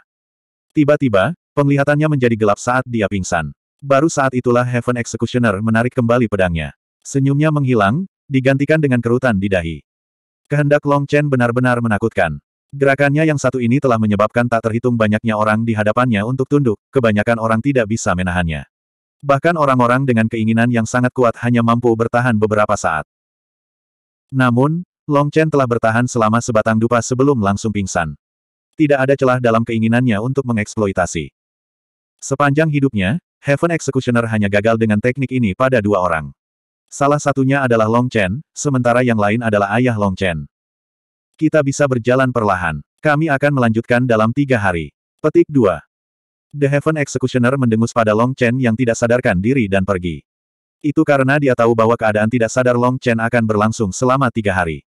Tiba-tiba, penglihatannya menjadi gelap saat dia pingsan. Baru saat itulah Heaven Executioner menarik kembali pedangnya. Senyumnya menghilang, digantikan dengan kerutan di dahi. Kehendak Long Chen benar-benar menakutkan. Gerakannya yang satu ini telah menyebabkan tak terhitung banyaknya orang di hadapannya untuk tunduk, kebanyakan orang tidak bisa menahannya. Bahkan orang-orang dengan keinginan yang sangat kuat hanya mampu bertahan beberapa saat. Namun, Long Chen telah bertahan selama sebatang dupa sebelum langsung pingsan. Tidak ada celah dalam keinginannya untuk mengeksploitasi. Sepanjang hidupnya, Heaven Executioner hanya gagal dengan teknik ini pada dua orang. Salah satunya adalah Long Chen, sementara yang lain adalah ayah Long Chen. Kita bisa berjalan perlahan. Kami akan melanjutkan dalam tiga hari. Petik 2. The Heaven Executioner mendengus pada Long Chen yang tidak sadarkan diri dan pergi. Itu karena dia tahu bahwa keadaan tidak sadar Long Chen akan berlangsung selama tiga hari.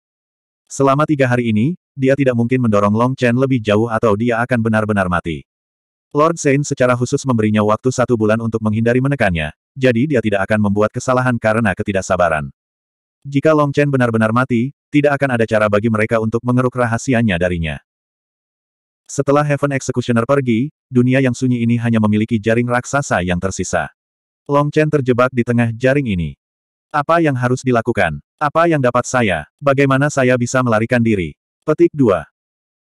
Selama tiga hari ini, dia tidak mungkin mendorong Long Chen lebih jauh atau dia akan benar-benar mati. Lord Sain secara khusus memberinya waktu satu bulan untuk menghindari menekannya, jadi dia tidak akan membuat kesalahan karena ketidaksabaran. Jika Long Chen benar-benar mati, tidak akan ada cara bagi mereka untuk mengeruk rahasianya darinya. Setelah Heaven Executioner pergi, dunia yang sunyi ini hanya memiliki jaring raksasa yang tersisa. Long Chen terjebak di tengah jaring ini. Apa yang harus dilakukan? Apa yang dapat saya? Bagaimana saya bisa melarikan diri? Petik 2.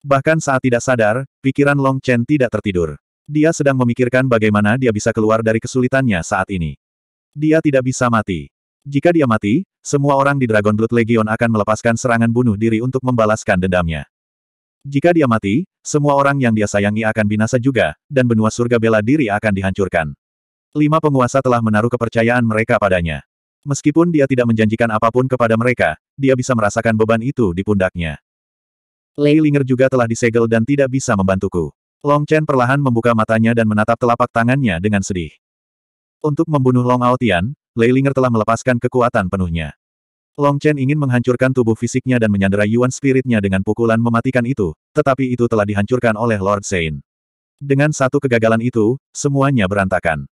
Bahkan saat tidak sadar, pikiran Long Chen tidak tertidur. Dia sedang memikirkan bagaimana dia bisa keluar dari kesulitannya saat ini. Dia tidak bisa mati. Jika dia mati, semua orang di Dragon Blood Legion akan melepaskan serangan bunuh diri untuk membalaskan dendamnya. Jika dia mati, semua orang yang dia sayangi akan binasa juga, dan benua surga bela diri akan dihancurkan. Lima penguasa telah menaruh kepercayaan mereka padanya. Meskipun dia tidak menjanjikan apapun kepada mereka, dia bisa merasakan beban itu di pundaknya. Lei Linger juga telah disegel dan tidak bisa membantuku. Long Chen perlahan membuka matanya dan menatap telapak tangannya dengan sedih. Untuk membunuh Long Aotian, Leilinger telah melepaskan kekuatan penuhnya. Long Chen ingin menghancurkan tubuh fisiknya dan menyandera Yuan spiritnya dengan pukulan mematikan itu, tetapi itu telah dihancurkan oleh Lord Zain. Dengan satu kegagalan itu, semuanya berantakan.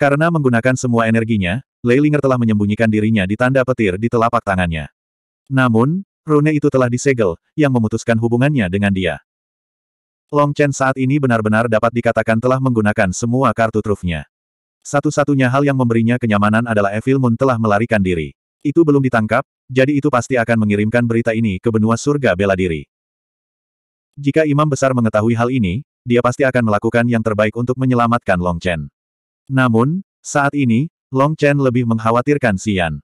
Karena menggunakan semua energinya, Leilinger telah menyembunyikan dirinya di tanda petir di telapak tangannya. Namun, rune itu telah disegel, yang memutuskan hubungannya dengan dia. Long Chen saat ini benar-benar dapat dikatakan telah menggunakan semua kartu trufnya. Satu-satunya hal yang memberinya kenyamanan adalah Evil Moon telah melarikan diri. Itu belum ditangkap, jadi itu pasti akan mengirimkan berita ini ke benua surga bela diri. Jika Imam Besar mengetahui hal ini, dia pasti akan melakukan yang terbaik untuk menyelamatkan Long Chen. Namun, saat ini, Long Chen lebih mengkhawatirkan Xian.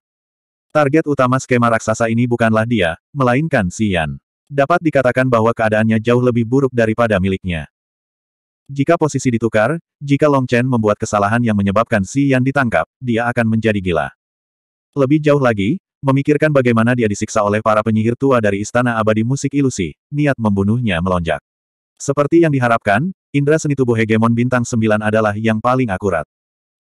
Target utama skema raksasa ini bukanlah dia, melainkan Xian. Dapat dikatakan bahwa keadaannya jauh lebih buruk daripada miliknya. Jika posisi ditukar, jika Long Chen membuat kesalahan yang menyebabkan Si Yan ditangkap, dia akan menjadi gila. Lebih jauh lagi, memikirkan bagaimana dia disiksa oleh para penyihir tua dari Istana Abadi Musik Ilusi, niat membunuhnya melonjak. Seperti yang diharapkan, indra seni tubuh hegemon bintang 9 adalah yang paling akurat.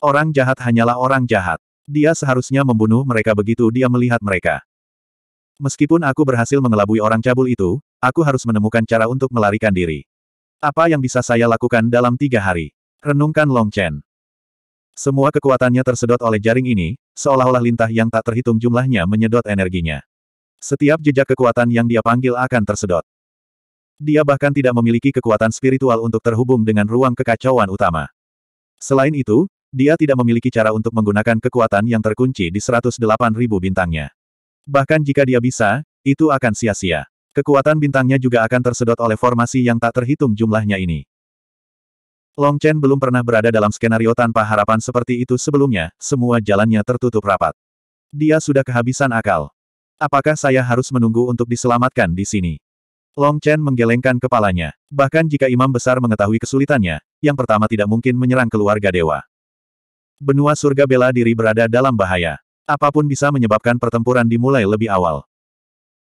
Orang jahat hanyalah orang jahat. Dia seharusnya membunuh mereka begitu dia melihat mereka. Meskipun aku berhasil mengelabui orang cabul itu, aku harus menemukan cara untuk melarikan diri. Apa yang bisa saya lakukan dalam tiga hari? Renungkan Long Chen. Semua kekuatannya tersedot oleh jaring ini, seolah-olah lintah yang tak terhitung jumlahnya menyedot energinya. Setiap jejak kekuatan yang dia panggil akan tersedot. Dia bahkan tidak memiliki kekuatan spiritual untuk terhubung dengan ruang kekacauan utama. Selain itu, dia tidak memiliki cara untuk menggunakan kekuatan yang terkunci di 108.000 bintangnya. Bahkan jika dia bisa, itu akan sia-sia. Kekuatan bintangnya juga akan tersedot oleh formasi yang tak terhitung jumlahnya ini. Long Chen belum pernah berada dalam skenario tanpa harapan seperti itu sebelumnya, semua jalannya tertutup rapat. Dia sudah kehabisan akal. Apakah saya harus menunggu untuk diselamatkan di sini? Long Chen menggelengkan kepalanya. Bahkan jika imam besar mengetahui kesulitannya, yang pertama tidak mungkin menyerang keluarga dewa. Benua surga bela diri berada dalam bahaya. Apapun bisa menyebabkan pertempuran dimulai lebih awal.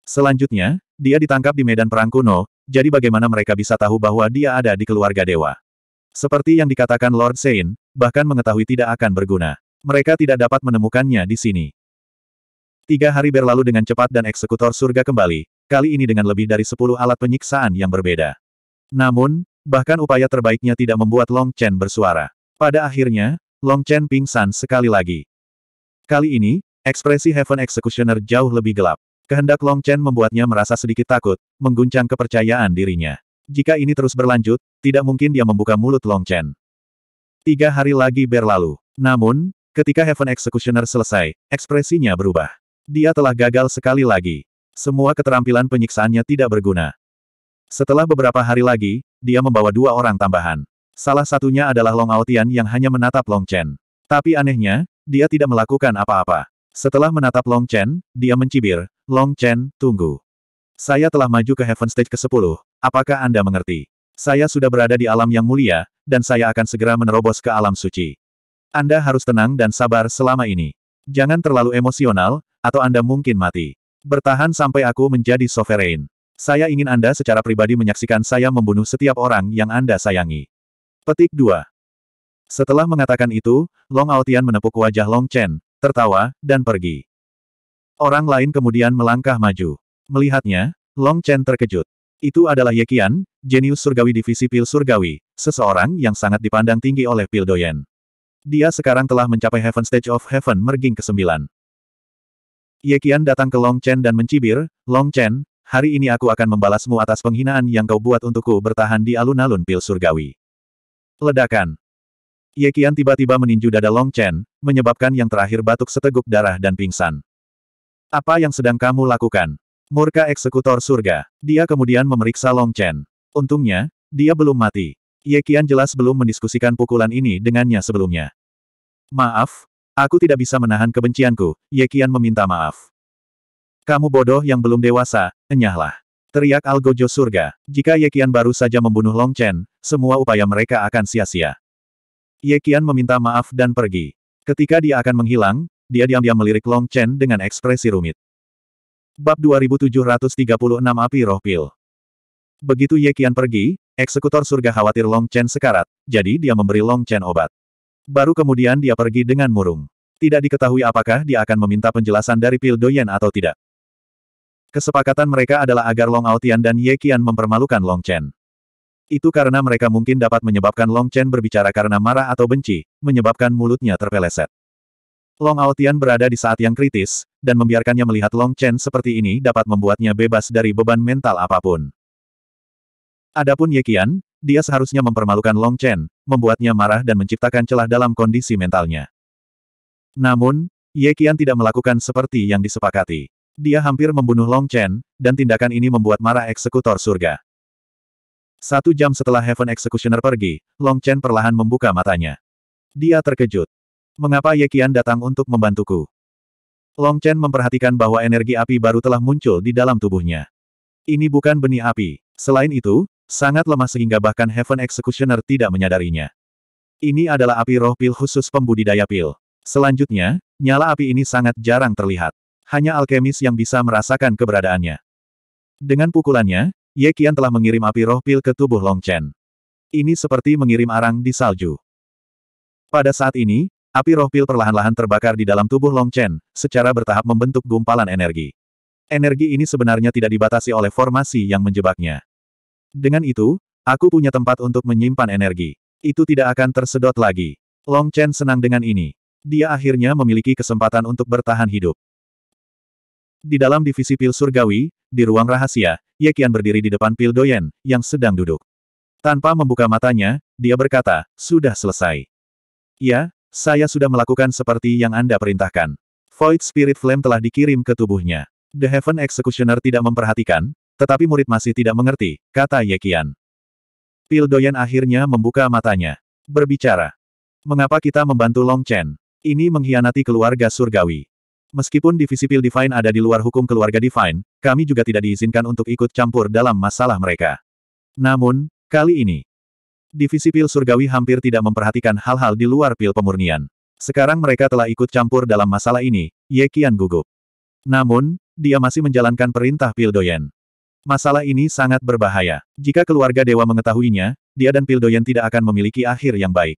Selanjutnya, dia ditangkap di medan perang kuno, jadi bagaimana mereka bisa tahu bahwa dia ada di keluarga dewa? Seperti yang dikatakan Lord Sein, bahkan mengetahui tidak akan berguna. Mereka tidak dapat menemukannya di sini. Tiga hari berlalu dengan cepat dan eksekutor surga kembali, kali ini dengan lebih dari sepuluh alat penyiksaan yang berbeda. Namun, bahkan upaya terbaiknya tidak membuat Long Chen bersuara. Pada akhirnya, Long Chen pingsan sekali lagi. Kali ini, ekspresi Heaven Executioner jauh lebih gelap. Kehendak Long Chen membuatnya merasa sedikit takut, mengguncang kepercayaan dirinya. Jika ini terus berlanjut, tidak mungkin dia membuka mulut Long Chen. Tiga hari lagi berlalu. Namun, ketika Heaven Executioner selesai, ekspresinya berubah. Dia telah gagal sekali lagi. Semua keterampilan penyiksaannya tidak berguna. Setelah beberapa hari lagi, dia membawa dua orang tambahan. Salah satunya adalah Long Aotian yang hanya menatap Long Chen. Tapi anehnya, dia tidak melakukan apa-apa. Setelah menatap Long Chen, dia mencibir, Long Chen, tunggu. Saya telah maju ke Heaven Stage ke-10, apakah Anda mengerti? Saya sudah berada di alam yang mulia, dan saya akan segera menerobos ke alam suci. Anda harus tenang dan sabar selama ini. Jangan terlalu emosional, atau Anda mungkin mati. Bertahan sampai aku menjadi sovereign. Saya ingin Anda secara pribadi menyaksikan saya membunuh setiap orang yang Anda sayangi. Petik 2. Setelah mengatakan itu, Long Aotian menepuk wajah Long Chen, tertawa, dan pergi. Orang lain kemudian melangkah maju. Melihatnya, Long Chen terkejut. Itu adalah Ye Qian, jenius surgawi divisi pil surgawi, seseorang yang sangat dipandang tinggi oleh pil Doyen. Dia sekarang telah mencapai Heaven Stage of Heaven merging ke-9. Ye Qian datang ke Long Chen dan mencibir, Long Chen, hari ini aku akan membalasmu atas penghinaan yang kau buat untukku bertahan di alun-alun pil surgawi. Ledakan. Ye Qian tiba-tiba meninju dada Long Chen, menyebabkan yang terakhir batuk seteguk darah dan pingsan. Apa yang sedang kamu lakukan? Murka eksekutor surga. Dia kemudian memeriksa Long Chen. Untungnya, dia belum mati. Ye Qian jelas belum mendiskusikan pukulan ini dengannya sebelumnya. Maaf, aku tidak bisa menahan kebencianku, Ye Qian meminta maaf. Kamu bodoh yang belum dewasa, enyahlah. Teriak Algojo surga, jika Ye Qian baru saja membunuh Long Chen, semua upaya mereka akan sia-sia. Ye Qian meminta maaf dan pergi. Ketika dia akan menghilang, dia diam-diam melirik Long Chen dengan ekspresi rumit. Bab 2736 Api Roh Pil Begitu Ye Qian pergi, eksekutor surga khawatir Long Chen sekarat, jadi dia memberi Long Chen obat. Baru kemudian dia pergi dengan murung. Tidak diketahui apakah dia akan meminta penjelasan dari Pil Doyen atau tidak. Kesepakatan mereka adalah agar Long Aotian dan Ye Qian mempermalukan Long Chen. Itu karena mereka mungkin dapat menyebabkan Long Chen berbicara karena marah atau benci, menyebabkan mulutnya terpeleset. Long Aotian berada di saat yang kritis, dan membiarkannya melihat Long Chen seperti ini dapat membuatnya bebas dari beban mental apapun. Adapun Ye Qian, dia seharusnya mempermalukan Long Chen, membuatnya marah dan menciptakan celah dalam kondisi mentalnya. Namun, Ye Qian tidak melakukan seperti yang disepakati. Dia hampir membunuh Long Chen, dan tindakan ini membuat marah eksekutor surga. Satu jam setelah Heaven Executioner pergi, Long Chen perlahan membuka matanya. Dia terkejut. Mengapa Ye Qian datang untuk membantuku? Long Chen memperhatikan bahwa energi api baru telah muncul di dalam tubuhnya. Ini bukan benih api. Selain itu, sangat lemah sehingga bahkan Heaven Executioner tidak menyadarinya. Ini adalah api roh pil khusus pembudidaya pil. Selanjutnya, nyala api ini sangat jarang terlihat. Hanya alkemis yang bisa merasakan keberadaannya. Dengan pukulannya, Ye Qian telah mengirim api roh pil ke tubuh Long Chen. Ini seperti mengirim arang di salju. Pada saat ini, Api roh pil perlahan-lahan terbakar di dalam tubuh Long Chen, secara bertahap membentuk gumpalan energi. Energi ini sebenarnya tidak dibatasi oleh formasi yang menjebaknya. Dengan itu, aku punya tempat untuk menyimpan energi. Itu tidak akan tersedot lagi. Long Chen senang dengan ini. Dia akhirnya memiliki kesempatan untuk bertahan hidup. Di dalam divisi pil surgawi, di ruang rahasia, Ye Qian berdiri di depan pil Doyen, yang sedang duduk. Tanpa membuka matanya, dia berkata, sudah selesai. Ya, saya sudah melakukan seperti yang Anda perintahkan. Void Spirit Flame telah dikirim ke tubuhnya. The Heaven Executioner tidak memperhatikan, tetapi murid masih tidak mengerti, kata Ye Qian. Pil Pildoyan akhirnya membuka matanya. Berbicara. Mengapa kita membantu Long Chen? Ini mengkhianati keluarga surgawi. Meskipun divisi Pil Divine ada di luar hukum keluarga Divine, kami juga tidak diizinkan untuk ikut campur dalam masalah mereka. Namun, kali ini, divisi pil surgawi hampir tidak memperhatikan hal-hal di luar pil pemurnian. Sekarang mereka telah ikut campur dalam masalah ini, Ye Qian gugup. Namun, dia masih menjalankan perintah pil doyen. Masalah ini sangat berbahaya. Jika keluarga dewa mengetahuinya, dia dan pil doyen tidak akan memiliki akhir yang baik.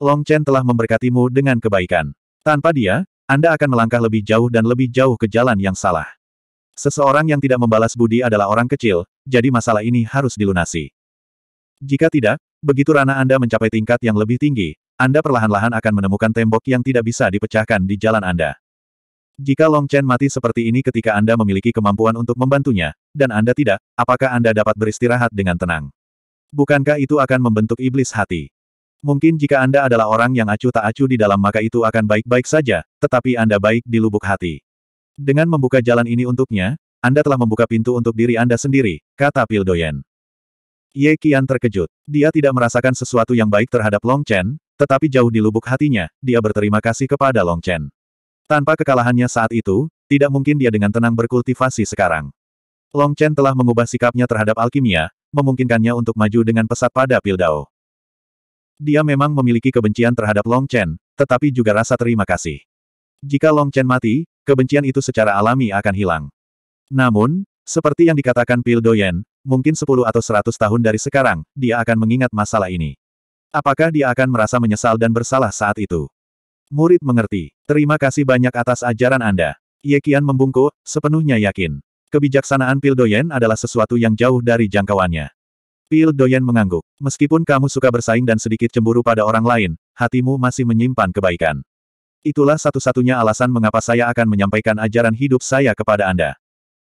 Long Chen telah memberkatimu dengan kebaikan. Tanpa dia, Anda akan melangkah lebih jauh dan lebih jauh ke jalan yang salah. Seseorang yang tidak membalas budi adalah orang kecil, jadi masalah ini harus dilunasi. Jika tidak, begitu rana Anda mencapai tingkat yang lebih tinggi, Anda perlahan-lahan akan menemukan tembok yang tidak bisa dipecahkan di jalan Anda. Jika Long Chen mati seperti ini ketika Anda memiliki kemampuan untuk membantunya, dan Anda tidak, apakah Anda dapat beristirahat dengan tenang? Bukankah itu akan membentuk iblis hati? Mungkin jika Anda adalah orang yang acuh tak acuh di dalam maka itu akan baik-baik saja, tetapi Anda baik di lubuk hati. Dengan membuka jalan ini untuknya, Anda telah membuka pintu untuk diri Anda sendiri, kata Pildoyen. Ye Qian terkejut. Dia tidak merasakan sesuatu yang baik terhadap Long Chen, tetapi jauh di lubuk hatinya, dia berterima kasih kepada Long Chen. Tanpa kekalahannya saat itu, tidak mungkin dia dengan tenang berkultivasi sekarang. Long Chen telah mengubah sikapnya terhadap alkimia, memungkinkannya untuk maju dengan pesat pada Pildao. Dia memang memiliki kebencian terhadap Long Chen, tetapi juga rasa terima kasih. Jika Long Chen mati, kebencian itu secara alami akan hilang. Namun, seperti yang dikatakan Pil Doyen, Mungkin 10 atau seratus tahun dari sekarang, dia akan mengingat masalah ini. Apakah dia akan merasa menyesal dan bersalah saat itu? Murid mengerti. Terima kasih banyak atas ajaran Anda. Ye Qian membungkuk, sepenuhnya yakin. Kebijaksanaan Pil Doyen adalah sesuatu yang jauh dari jangkauannya. Pil Doyen mengangguk. Meskipun kamu suka bersaing dan sedikit cemburu pada orang lain, hatimu masih menyimpan kebaikan. Itulah satu-satunya alasan mengapa saya akan menyampaikan ajaran hidup saya kepada Anda.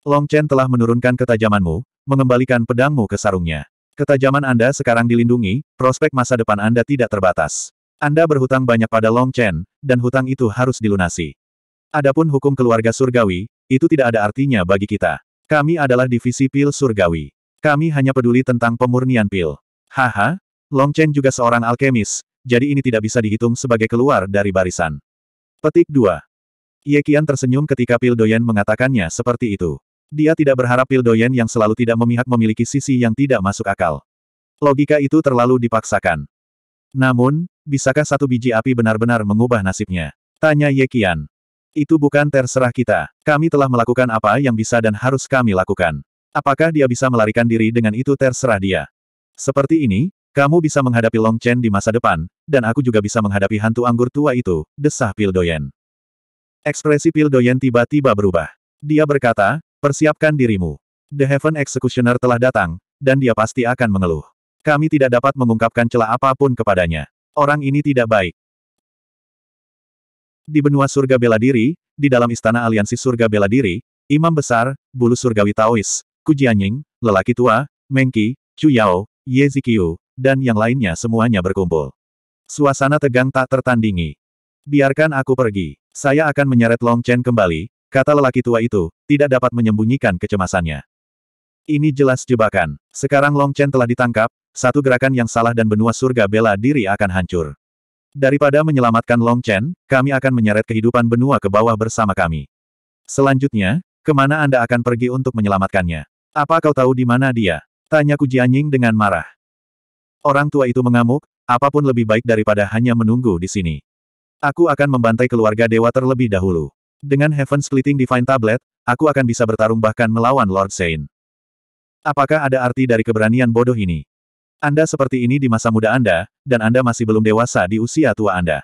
Long Chen telah menurunkan ketajamanmu, mengembalikan pedangmu ke sarungnya. Ketajaman Anda sekarang dilindungi, prospek masa depan Anda tidak terbatas. Anda berhutang banyak pada Long Chen, dan hutang itu harus dilunasi. Adapun hukum keluarga surgawi, itu tidak ada artinya bagi kita. Kami adalah divisi pil surgawi. Kami hanya peduli tentang pemurnian pil. Haha, Long Chen juga seorang alkemis, jadi ini tidak bisa dihitung sebagai keluar dari barisan. Petik 2. Ye Qian tersenyum ketika Pil Doyan mengatakannya seperti itu. Dia tidak berharap Pildoyen yang selalu tidak memihak memiliki sisi yang tidak masuk akal. Logika itu terlalu dipaksakan. Namun, bisakah satu biji api benar-benar mengubah nasibnya? Tanya Ye Qian. Itu bukan terserah kita. Kami telah melakukan apa yang bisa dan harus kami lakukan. Apakah dia bisa melarikan diri dengan itu terserah dia. Seperti ini, kamu bisa menghadapi Long Chen di masa depan, dan aku juga bisa menghadapi hantu anggur tua itu, desah Pildoyen. Ekspresi Pildoyen tiba-tiba berubah. Dia berkata, Persiapkan dirimu. The Heaven Executioner telah datang, dan dia pasti akan mengeluh. Kami tidak dapat mengungkapkan celah apapun kepadanya. Orang ini tidak baik. Di benua surga bela diri, di dalam istana aliansi surga bela diri, Imam Besar, Bulu Surgawi Taois, Kujianying, Lelaki Tua, Mengki, Chu Yao, Ye Zikiu, dan yang lainnya semuanya berkumpul. Suasana tegang tak tertandingi. Biarkan aku pergi. Saya akan menyeret Long Chen kembali, Kata lelaki tua itu, tidak dapat menyembunyikan kecemasannya. Ini jelas jebakan. Sekarang Long Chen telah ditangkap, satu gerakan yang salah dan benua surga bela diri akan hancur. Daripada menyelamatkan Long Chen, kami akan menyeret kehidupan benua ke bawah bersama kami. Selanjutnya, kemana Anda akan pergi untuk menyelamatkannya? Apa kau tahu di mana dia? Tanya Jianying dengan marah. Orang tua itu mengamuk, apapun lebih baik daripada hanya menunggu di sini. Aku akan membantai keluarga dewa terlebih dahulu. Dengan Heaven Splitting Divine Tablet, aku akan bisa bertarung bahkan melawan Lord Sein. Apakah ada arti dari keberanian bodoh ini? Anda seperti ini di masa muda Anda, dan Anda masih belum dewasa di usia tua Anda.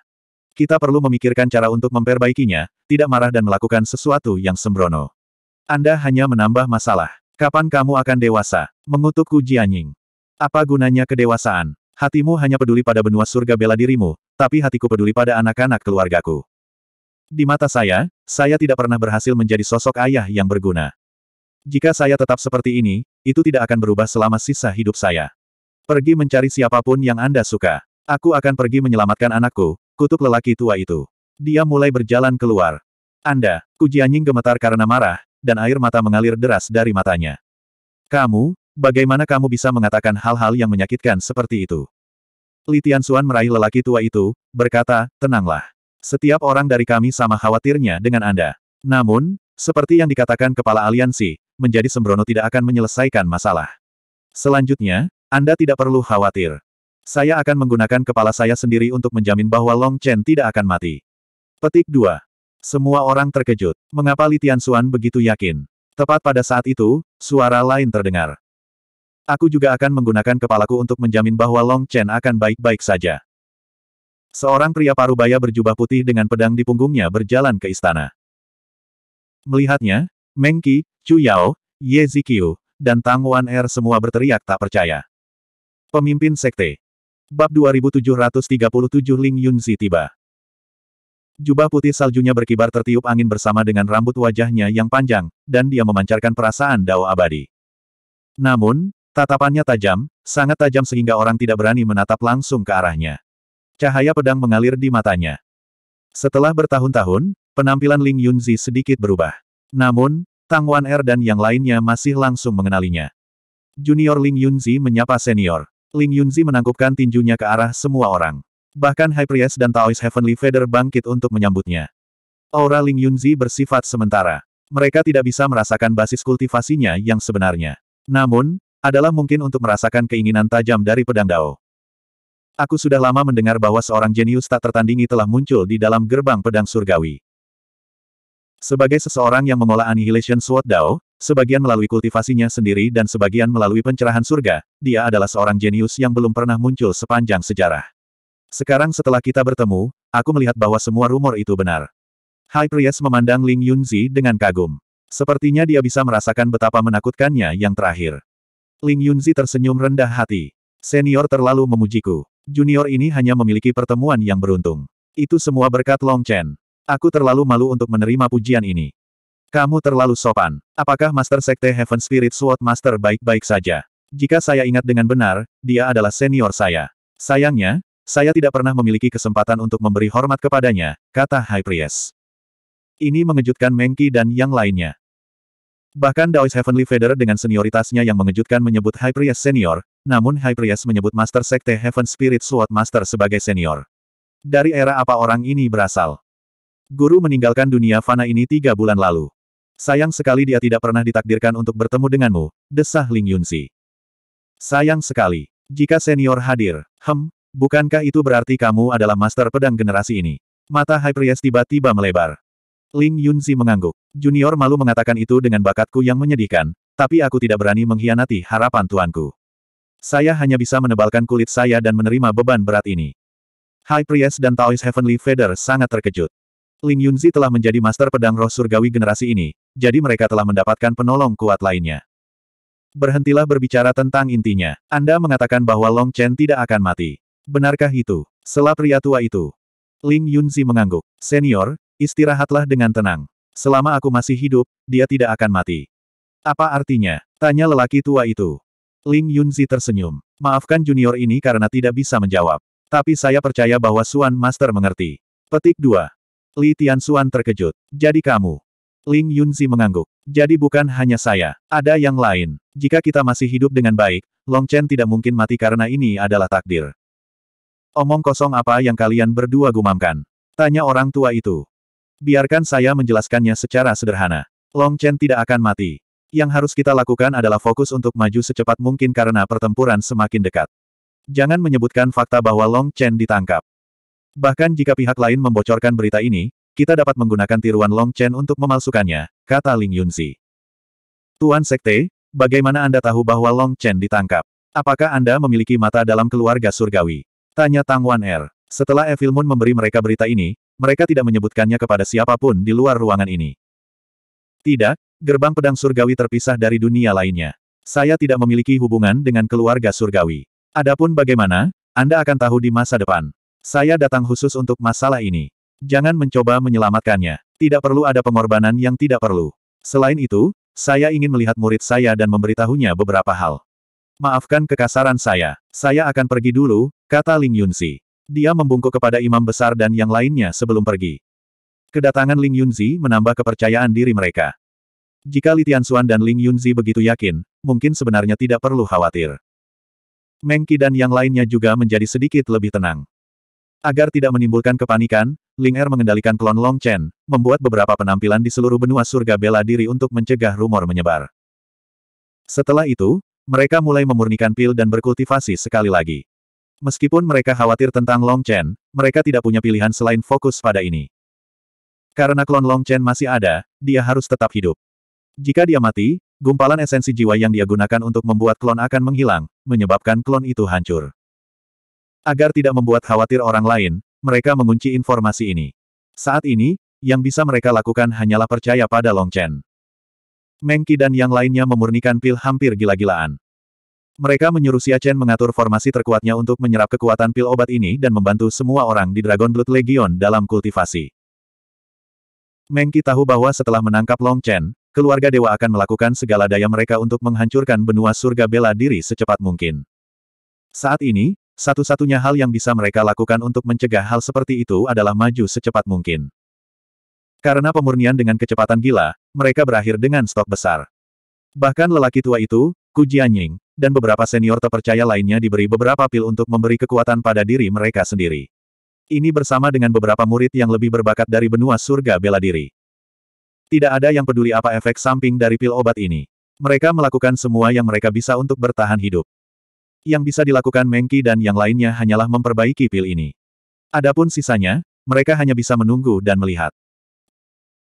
Kita perlu memikirkan cara untuk memperbaikinya, tidak marah dan melakukan sesuatu yang sembrono. Anda hanya menambah masalah. Kapan kamu akan dewasa? Mengutuk Jianying. Apa gunanya kedewasaan? Hatimu hanya peduli pada benua surga bela dirimu, tapi hatiku peduli pada anak-anak keluargaku. Di mata saya, saya tidak pernah berhasil menjadi sosok ayah yang berguna. Jika saya tetap seperti ini, itu tidak akan berubah selama sisa hidup saya. Pergi mencari siapapun yang Anda suka. Aku akan pergi menyelamatkan anakku, kutuk lelaki tua itu. Dia mulai berjalan keluar. Anda, kuji Jianying gemetar karena marah, dan air mata mengalir deras dari matanya. Kamu, bagaimana kamu bisa mengatakan hal-hal yang menyakitkan seperti itu? Li Tianxuan meraih lelaki tua itu, berkata, tenanglah. Setiap orang dari kami sama khawatirnya dengan Anda. Namun, seperti yang dikatakan kepala aliansi, menjadi sembrono tidak akan menyelesaikan masalah. Selanjutnya, Anda tidak perlu khawatir. Saya akan menggunakan kepala saya sendiri untuk menjamin bahwa Long Chen tidak akan mati. Petik 2. Semua orang terkejut. Mengapa Li Tianxuan begitu yakin? Tepat pada saat itu, suara lain terdengar. Aku juga akan menggunakan kepalaku untuk menjamin bahwa Long Chen akan baik-baik saja. Seorang pria parubaya berjubah putih dengan pedang di punggungnya berjalan ke istana. Melihatnya, Mengki, Chu Yao, Ye Ziqiu, dan Tang Wan Er semua berteriak tak percaya. Pemimpin Sekte Bab 2737 Ling Yunzi tiba. Jubah putih saljunya berkibar tertiup angin bersama dengan rambut wajahnya yang panjang, dan dia memancarkan perasaan dao abadi. Namun, tatapannya tajam, sangat tajam sehingga orang tidak berani menatap langsung ke arahnya. Cahaya pedang mengalir di matanya. Setelah bertahun-tahun, penampilan Ling Yunzi sedikit berubah. Namun, Tang Wan Er dan yang lainnya masih langsung mengenalinya. Junior Ling Yunzi menyapa senior. Ling Yunzi menangkupkan tinjunya ke arah semua orang. Bahkan High Priest dan Taoist Heavenly Feather bangkit untuk menyambutnya. Aura Ling Yunzi bersifat sementara. Mereka tidak bisa merasakan basis kultivasinya yang sebenarnya. Namun, adalah mungkin untuk merasakan keinginan tajam dari pedang Dao. Aku sudah lama mendengar bahwa seorang jenius tak tertandingi telah muncul di dalam gerbang pedang surgawi. Sebagai seseorang yang mengolah Annihilation Sword Dao, sebagian melalui kultivasinya sendiri dan sebagian melalui pencerahan surga, dia adalah seorang jenius yang belum pernah muncul sepanjang sejarah. Sekarang setelah kita bertemu, aku melihat bahwa semua rumor itu benar. High Priest memandang Ling Yunzi dengan kagum. Sepertinya dia bisa merasakan betapa menakutkannya yang terakhir. Ling Yunzi tersenyum rendah hati. Senior terlalu memujiku. Junior ini hanya memiliki pertemuan yang beruntung. Itu semua berkat Long Chen. Aku terlalu malu untuk menerima pujian ini. Kamu terlalu sopan. Apakah Master Sekte Heaven Spirit Sword Master baik-baik saja? Jika saya ingat dengan benar, dia adalah senior saya. Sayangnya, saya tidak pernah memiliki kesempatan untuk memberi hormat kepadanya, kata High Priest. Ini mengejutkan Mengki dan yang lainnya. Bahkan Daois Heavenly Feather dengan senioritasnya yang mengejutkan menyebut High Priest senior, namun High Priest menyebut Master Sekte Heaven Spirit Sword Master sebagai senior. Dari era apa orang ini berasal? Guru meninggalkan dunia fana ini tiga bulan lalu. Sayang sekali dia tidak pernah ditakdirkan untuk bertemu denganmu, desah Ling Yunsi. Sayang sekali. Jika senior hadir, hem, bukankah itu berarti kamu adalah master pedang generasi ini? Mata Priest tiba-tiba melebar. Ling Yunsi mengangguk. Junior malu mengatakan itu dengan bakatku yang menyedihkan, tapi aku tidak berani mengkhianati harapan tuanku. Saya hanya bisa menebalkan kulit saya dan menerima beban berat ini. High Priest dan Taoist Heavenly Feather sangat terkejut. Ling Yunzi telah menjadi master pedang roh surgawi generasi ini, jadi mereka telah mendapatkan penolong kuat lainnya. Berhentilah berbicara tentang intinya. Anda mengatakan bahwa Long Chen tidak akan mati. Benarkah itu? Selap pria tua itu. Ling Yunzi mengangguk. Senior, istirahatlah dengan tenang. Selama aku masih hidup, dia tidak akan mati. Apa artinya? Tanya lelaki tua itu. Ling Yunzi tersenyum. Maafkan junior ini karena tidak bisa menjawab. Tapi saya percaya bahwa Suan Master mengerti. Petik 2. Li Tian Suan terkejut. Jadi kamu. Ling Yunzi mengangguk. Jadi bukan hanya saya. Ada yang lain. Jika kita masih hidup dengan baik, Long Chen tidak mungkin mati karena ini adalah takdir. Omong kosong apa yang kalian berdua gumamkan? Tanya orang tua itu. Biarkan saya menjelaskannya secara sederhana. Long Chen tidak akan mati. Yang harus kita lakukan adalah fokus untuk maju secepat mungkin karena pertempuran semakin dekat. Jangan menyebutkan fakta bahwa Long Chen ditangkap. Bahkan jika pihak lain membocorkan berita ini, kita dapat menggunakan tiruan Long Chen untuk memalsukannya, kata Ling Yunzi. Tuan Sekte, bagaimana Anda tahu bahwa Long Chen ditangkap? Apakah Anda memiliki mata dalam keluarga surgawi? Tanya Tang Wan Er. Setelah Evil Moon memberi mereka berita ini, mereka tidak menyebutkannya kepada siapapun di luar ruangan ini. Tidak, Gerbang pedang surgawi terpisah dari dunia lainnya. Saya tidak memiliki hubungan dengan keluarga surgawi. Adapun bagaimana, Anda akan tahu di masa depan. Saya datang khusus untuk masalah ini. Jangan mencoba menyelamatkannya. Tidak perlu ada pengorbanan yang tidak perlu. Selain itu, saya ingin melihat murid saya dan memberitahunya beberapa hal. Maafkan kekasaran saya. Saya akan pergi dulu, kata Ling Yunzi. Dia membungkuk kepada imam besar dan yang lainnya sebelum pergi. Kedatangan Ling Yunzi menambah kepercayaan diri mereka. Jika Li Tianxuan dan Ling Yunzi begitu yakin, mungkin sebenarnya tidak perlu khawatir. Mengki dan yang lainnya juga menjadi sedikit lebih tenang. Agar tidak menimbulkan kepanikan, Ling Er mengendalikan klon Long Chen, membuat beberapa penampilan di seluruh benua surga bela diri untuk mencegah rumor menyebar. Setelah itu, mereka mulai memurnikan pil dan berkultivasi sekali lagi. Meskipun mereka khawatir tentang Long Chen, mereka tidak punya pilihan selain fokus pada ini. Karena klon Long Chen masih ada, dia harus tetap hidup. Jika dia mati, gumpalan esensi jiwa yang dia gunakan untuk membuat klon akan menghilang, menyebabkan klon itu hancur. Agar tidak membuat khawatir orang lain, mereka mengunci informasi ini. Saat ini, yang bisa mereka lakukan hanyalah percaya pada Long Chen. Mengki dan yang lainnya memurnikan pil hampir gila-gilaan. Mereka menyuruh Xia Chen mengatur formasi terkuatnya untuk menyerap kekuatan pil obat ini dan membantu semua orang di Dragon Blood Legion dalam kultivasi. Mengki tahu bahwa setelah menangkap Long Chen, keluarga dewa akan melakukan segala daya mereka untuk menghancurkan benua surga bela diri secepat mungkin. Saat ini, satu-satunya hal yang bisa mereka lakukan untuk mencegah hal seperti itu adalah maju secepat mungkin. Karena pemurnian dengan kecepatan gila, mereka berakhir dengan stok besar. Bahkan lelaki tua itu, Ku Jianying, dan beberapa senior terpercaya lainnya diberi beberapa pil untuk memberi kekuatan pada diri mereka sendiri. Ini bersama dengan beberapa murid yang lebih berbakat dari benua surga bela diri. Tidak ada yang peduli apa efek samping dari pil obat ini. Mereka melakukan semua yang mereka bisa untuk bertahan hidup. Yang bisa dilakukan Mengki dan yang lainnya hanyalah memperbaiki pil ini. Adapun sisanya, mereka hanya bisa menunggu dan melihat.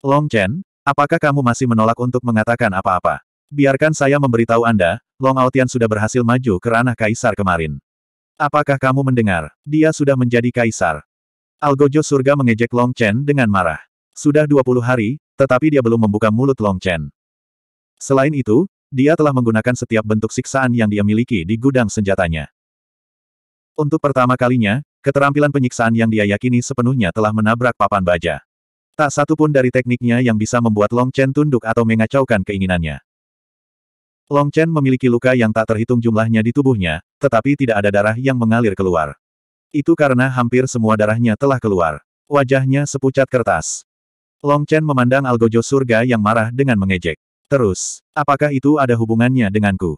Long Chen, apakah kamu masih menolak untuk mengatakan apa-apa? Biarkan saya memberitahu Anda, Long Aotian sudah berhasil maju ke ranah kaisar kemarin. Apakah kamu mendengar? Dia sudah menjadi kaisar. Algojo surga mengejek Long Chen dengan marah. Sudah 20 hari, tetapi dia belum membuka mulut Long Chen. Selain itu, dia telah menggunakan setiap bentuk siksaan yang dia miliki di gudang senjatanya. Untuk pertama kalinya, keterampilan penyiksaan yang dia yakini sepenuhnya telah menabrak papan baja. Tak satu pun dari tekniknya yang bisa membuat Long Chen tunduk atau mengacaukan keinginannya. Long Chen memiliki luka yang tak terhitung jumlahnya di tubuhnya, tetapi tidak ada darah yang mengalir keluar. Itu karena hampir semua darahnya telah keluar. Wajahnya sepucat kertas. Long Chen memandang Algojo surga yang marah dengan mengejek. Terus, apakah itu ada hubungannya denganku?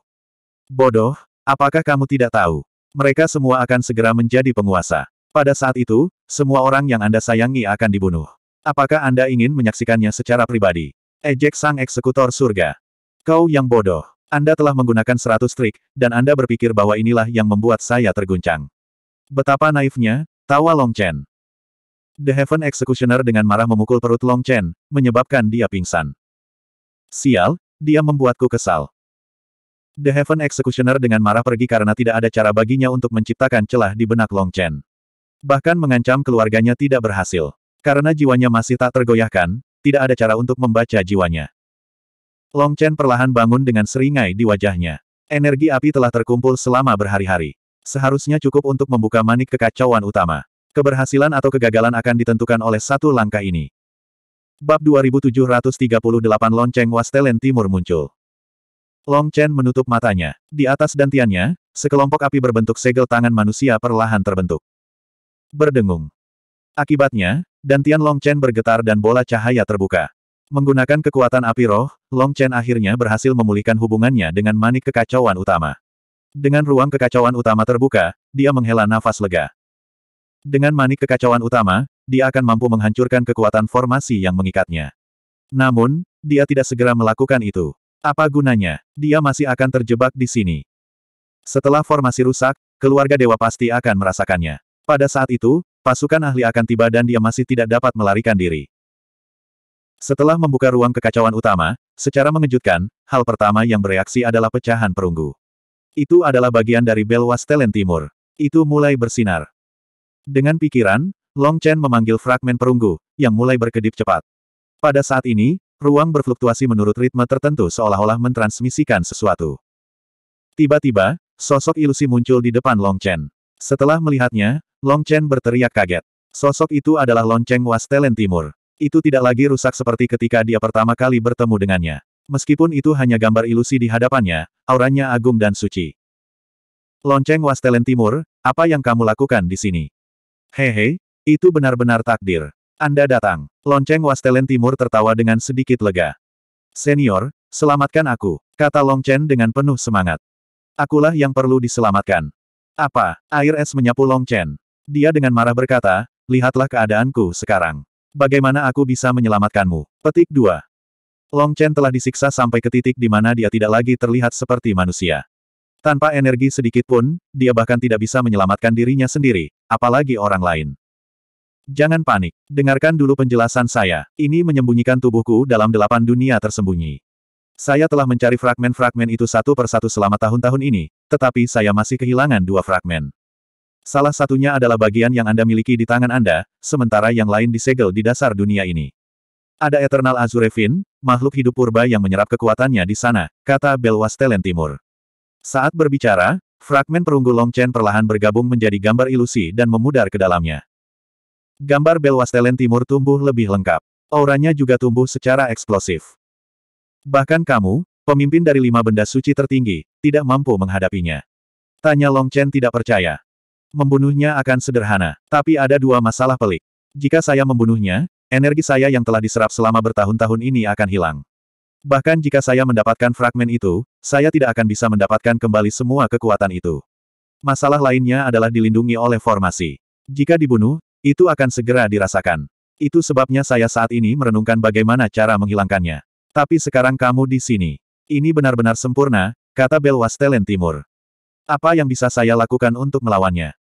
Bodoh, apakah kamu tidak tahu? Mereka semua akan segera menjadi penguasa. Pada saat itu, semua orang yang Anda sayangi akan dibunuh. Apakah Anda ingin menyaksikannya secara pribadi? Ejek sang eksekutor surga. Kau yang bodoh. Anda telah menggunakan seratus trik, dan Anda berpikir bahwa inilah yang membuat saya terguncang. Betapa naifnya, tawa Long Chen. The Heaven Executioner dengan marah memukul perut Long Chen, menyebabkan dia pingsan. Sial, dia membuatku kesal. The Heaven Executioner dengan marah pergi karena tidak ada cara baginya untuk menciptakan celah di benak Long Chen. Bahkan mengancam keluarganya tidak berhasil. Karena jiwanya masih tak tergoyahkan, tidak ada cara untuk membaca jiwanya. Long Chen perlahan bangun dengan seringai di wajahnya. Energi api telah terkumpul selama berhari-hari. Seharusnya cukup untuk membuka manik kekacauan utama. Keberhasilan atau kegagalan akan ditentukan oleh satu langkah ini. Bab 2738 Lonceng Wastelen Timur muncul. Long Chen menutup matanya. Di atas dantiannya, sekelompok api berbentuk segel tangan manusia perlahan terbentuk. Berdengung. Akibatnya, dantian Long Chen bergetar dan bola cahaya terbuka. Menggunakan kekuatan api roh, Long Chen akhirnya berhasil memulihkan hubungannya dengan manik kekacauan utama. Dengan ruang kekacauan utama terbuka, dia menghela nafas lega. Dengan manik kekacauan utama, dia akan mampu menghancurkan kekuatan formasi yang mengikatnya. Namun, dia tidak segera melakukan itu. Apa gunanya? Dia masih akan terjebak di sini. Setelah formasi rusak, keluarga dewa pasti akan merasakannya. Pada saat itu, pasukan ahli akan tiba dan dia masih tidak dapat melarikan diri. Setelah membuka ruang kekacauan utama, secara mengejutkan, hal pertama yang bereaksi adalah pecahan perunggu. Itu adalah bagian dari Belwas Telen Timur. Itu mulai bersinar. Dengan pikiran, Long Chen memanggil fragmen perunggu, yang mulai berkedip cepat. Pada saat ini, ruang berfluktuasi menurut ritme tertentu seolah-olah mentransmisikan sesuatu. Tiba-tiba, sosok ilusi muncul di depan Long Chen. Setelah melihatnya, Long Chen berteriak kaget. Sosok itu adalah lonceng Wastelen Timur. Itu tidak lagi rusak seperti ketika dia pertama kali bertemu dengannya. Meskipun itu hanya gambar ilusi di hadapannya, auranya agung dan suci. Lonceng Wastelen Timur, apa yang kamu lakukan di sini? Hehe, itu benar-benar takdir. Anda datang. Lonceng Wastelen Timur tertawa dengan sedikit lega. Senior, selamatkan aku, kata Longchen dengan penuh semangat. Akulah yang perlu diselamatkan. Apa? Air es menyapu Longchen. Dia dengan marah berkata, lihatlah keadaanku sekarang. Bagaimana aku bisa menyelamatkanmu? Petik 2. Longchen telah disiksa sampai ke titik di mana dia tidak lagi terlihat seperti manusia. Tanpa energi sedikit pun, dia bahkan tidak bisa menyelamatkan dirinya sendiri, apalagi orang lain. Jangan panik. Dengarkan dulu penjelasan saya. Ini menyembunyikan tubuhku dalam delapan dunia tersembunyi. Saya telah mencari fragmen-fragmen itu satu persatu selama tahun-tahun ini, tetapi saya masih kehilangan dua fragmen. Salah satunya adalah bagian yang Anda miliki di tangan Anda, sementara yang lain disegel di dasar dunia ini. Ada Eternal Azurefin, makhluk hidup purba yang menyerap kekuatannya di sana, kata Belwas Timur. Saat berbicara, fragmen perunggu Long Chen perlahan bergabung menjadi gambar ilusi dan memudar ke dalamnya. Gambar Belwastelen Timur tumbuh lebih lengkap. Auranya juga tumbuh secara eksplosif. Bahkan kamu, pemimpin dari lima benda suci tertinggi, tidak mampu menghadapinya. Tanya Long Chen tidak percaya. Membunuhnya akan sederhana, tapi ada dua masalah pelik. Jika saya membunuhnya, energi saya yang telah diserap selama bertahun-tahun ini akan hilang. Bahkan jika saya mendapatkan fragmen itu, saya tidak akan bisa mendapatkan kembali semua kekuatan itu. Masalah lainnya adalah dilindungi oleh formasi. Jika dibunuh, itu akan segera dirasakan. Itu sebabnya saya saat ini merenungkan bagaimana cara menghilangkannya. Tapi sekarang kamu di sini. Ini benar-benar sempurna, kata Belwastelen Timur. Apa yang bisa saya lakukan untuk melawannya?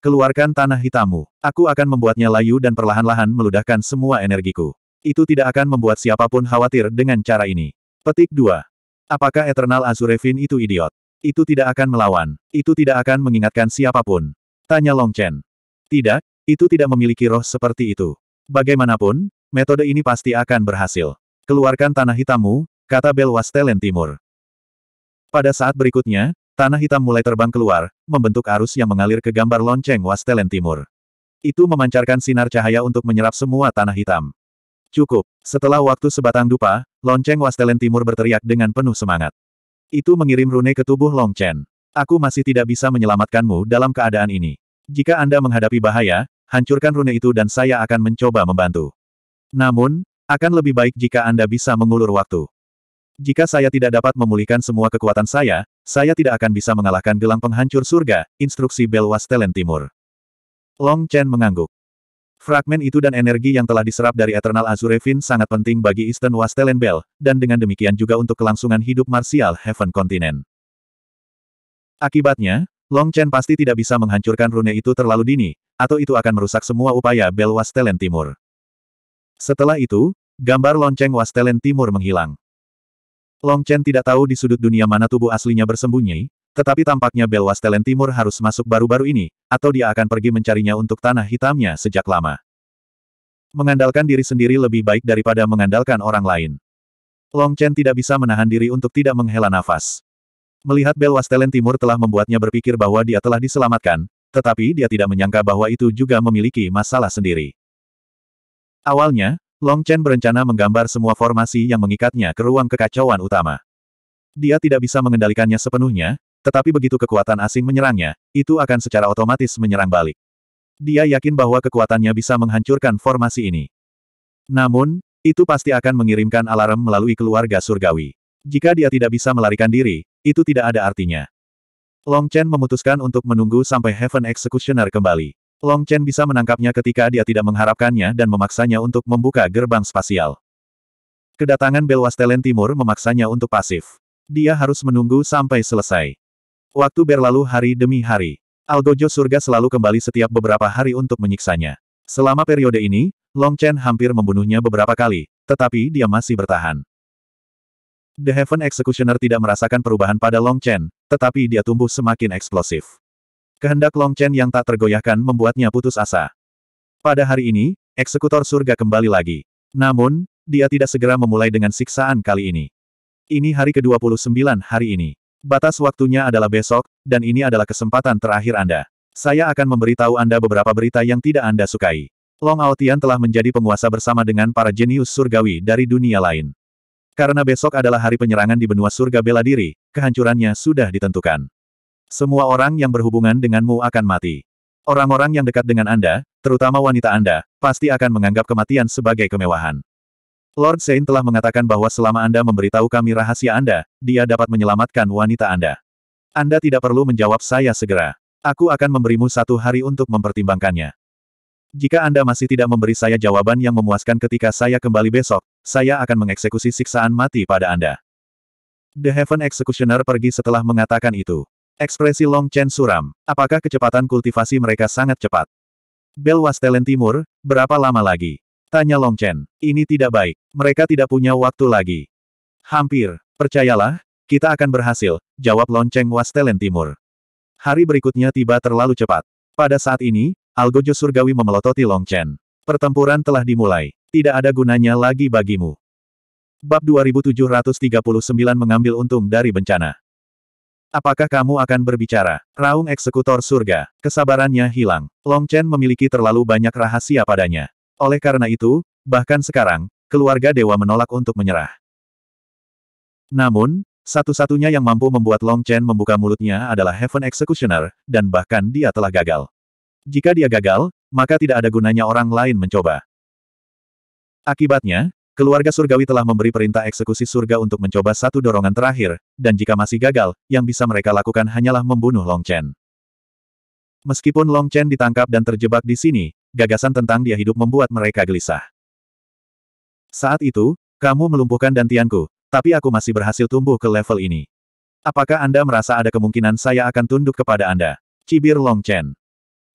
Keluarkan tanah hitammu. Aku akan membuatnya layu dan perlahan-lahan meludahkan semua energiku. Itu tidak akan membuat siapapun khawatir dengan cara ini. Petik 2. Apakah Eternal Azurevin itu idiot? Itu tidak akan melawan. Itu tidak akan mengingatkan siapapun. Tanya Long Chen. Tidak, itu tidak memiliki roh seperti itu. Bagaimanapun, metode ini pasti akan berhasil. Keluarkan tanah hitammu, kata Belwastelen Timur. Pada saat berikutnya, tanah hitam mulai terbang keluar, membentuk arus yang mengalir ke gambar lonceng Wastelen Timur. Itu memancarkan sinar cahaya untuk menyerap semua tanah hitam. Cukup. Setelah waktu sebatang dupa, lonceng Wastelen Timur berteriak dengan penuh semangat. Itu mengirim rune ke tubuh Long Chen. Aku masih tidak bisa menyelamatkanmu dalam keadaan ini. Jika Anda menghadapi bahaya, hancurkan rune itu dan saya akan mencoba membantu. Namun, akan lebih baik jika Anda bisa mengulur waktu. Jika saya tidak dapat memulihkan semua kekuatan saya, saya tidak akan bisa mengalahkan gelang penghancur surga, instruksi Bel Wastelen Timur. Long Chen mengangguk. Fragmen itu dan energi yang telah diserap dari Eternal Azure sangat penting bagi Eastern Wastelen Bell, dan dengan demikian juga untuk kelangsungan hidup Martial Heaven Continent. Akibatnya, Long Chen pasti tidak bisa menghancurkan rune itu terlalu dini, atau itu akan merusak semua upaya Bell Wastelen Timur. Setelah itu, gambar lonceng Wastelen Timur menghilang. Long Chen tidak tahu di sudut dunia mana tubuh aslinya bersembunyi, tetapi tampaknya Belwastelen Timur harus masuk baru-baru ini, atau dia akan pergi mencarinya untuk tanah hitamnya sejak lama. Mengandalkan diri sendiri lebih baik daripada mengandalkan orang lain. Long Chen tidak bisa menahan diri untuk tidak menghela nafas. Melihat Belwastelen Timur telah membuatnya berpikir bahwa dia telah diselamatkan, tetapi dia tidak menyangka bahwa itu juga memiliki masalah sendiri. Awalnya, Long Chen berencana menggambar semua formasi yang mengikatnya ke ruang kekacauan utama. Dia tidak bisa mengendalikannya sepenuhnya, tetapi begitu kekuatan asing menyerangnya, itu akan secara otomatis menyerang balik. Dia yakin bahwa kekuatannya bisa menghancurkan formasi ini. Namun, itu pasti akan mengirimkan alarm melalui keluarga surgawi. Jika dia tidak bisa melarikan diri, itu tidak ada artinya. Long Chen memutuskan untuk menunggu sampai Heaven Executioner kembali. Long Chen bisa menangkapnya ketika dia tidak mengharapkannya dan memaksanya untuk membuka gerbang spasial. Kedatangan Belwastelen Timur memaksanya untuk pasif. Dia harus menunggu sampai selesai. Waktu berlalu hari demi hari. Algojo surga selalu kembali setiap beberapa hari untuk menyiksanya. Selama periode ini, Long Chen hampir membunuhnya beberapa kali, tetapi dia masih bertahan. The Heaven Executioner tidak merasakan perubahan pada Long Chen, tetapi dia tumbuh semakin eksplosif. Kehendak Long Chen yang tak tergoyahkan membuatnya putus asa. Pada hari ini, eksekutor surga kembali lagi. Namun, dia tidak segera memulai dengan siksaan kali ini. Ini hari ke-29 hari ini. Batas waktunya adalah besok, dan ini adalah kesempatan terakhir Anda. Saya akan memberitahu Anda beberapa berita yang tidak Anda sukai. Long Aotian telah menjadi penguasa bersama dengan para jenius surgawi dari dunia lain. Karena besok adalah hari penyerangan di benua surga bela diri, kehancurannya sudah ditentukan. Semua orang yang berhubungan denganmu akan mati. Orang-orang yang dekat dengan Anda, terutama wanita Anda, pasti akan menganggap kematian sebagai kemewahan. Lord Sein telah mengatakan bahwa selama Anda memberitahu kami rahasia Anda, dia dapat menyelamatkan wanita Anda. Anda tidak perlu menjawab saya segera. Aku akan memberimu satu hari untuk mempertimbangkannya. Jika Anda masih tidak memberi saya jawaban yang memuaskan ketika saya kembali besok, saya akan mengeksekusi siksaan mati pada Anda. The Heaven Executioner pergi setelah mengatakan itu. Ekspresi Long Chen suram. Apakah kecepatan kultivasi mereka sangat cepat? Belwas Talent Timur, berapa lama lagi? Tanya Long Chen. Ini tidak baik. Mereka tidak punya waktu lagi. Hampir. Percayalah, kita akan berhasil, jawab Long Chen Wastelen Timur. Hari berikutnya tiba terlalu cepat. Pada saat ini, Algojo Surgawi memelototi Long Chen. Pertempuran telah dimulai. Tidak ada gunanya lagi bagimu. Bab 2739 mengambil untung dari bencana. Apakah kamu akan berbicara? Raung eksekutor surga. Kesabarannya hilang. Long Chen memiliki terlalu banyak rahasia padanya. Oleh karena itu, bahkan sekarang, keluarga dewa menolak untuk menyerah. Namun, satu-satunya yang mampu membuat Long Chen membuka mulutnya adalah Heaven Executioner, dan bahkan dia telah gagal. Jika dia gagal, maka tidak ada gunanya orang lain mencoba. Akibatnya, keluarga surgawi telah memberi perintah eksekusi surga untuk mencoba satu dorongan terakhir, dan jika masih gagal, yang bisa mereka lakukan hanyalah membunuh Long Chen. Meskipun Long Chen ditangkap dan terjebak di sini, gagasan tentang dia hidup membuat mereka gelisah. Saat itu, kamu melumpuhkan dantianku, tapi aku masih berhasil tumbuh ke level ini. Apakah Anda merasa ada kemungkinan saya akan tunduk kepada Anda? Cibir Long Chen.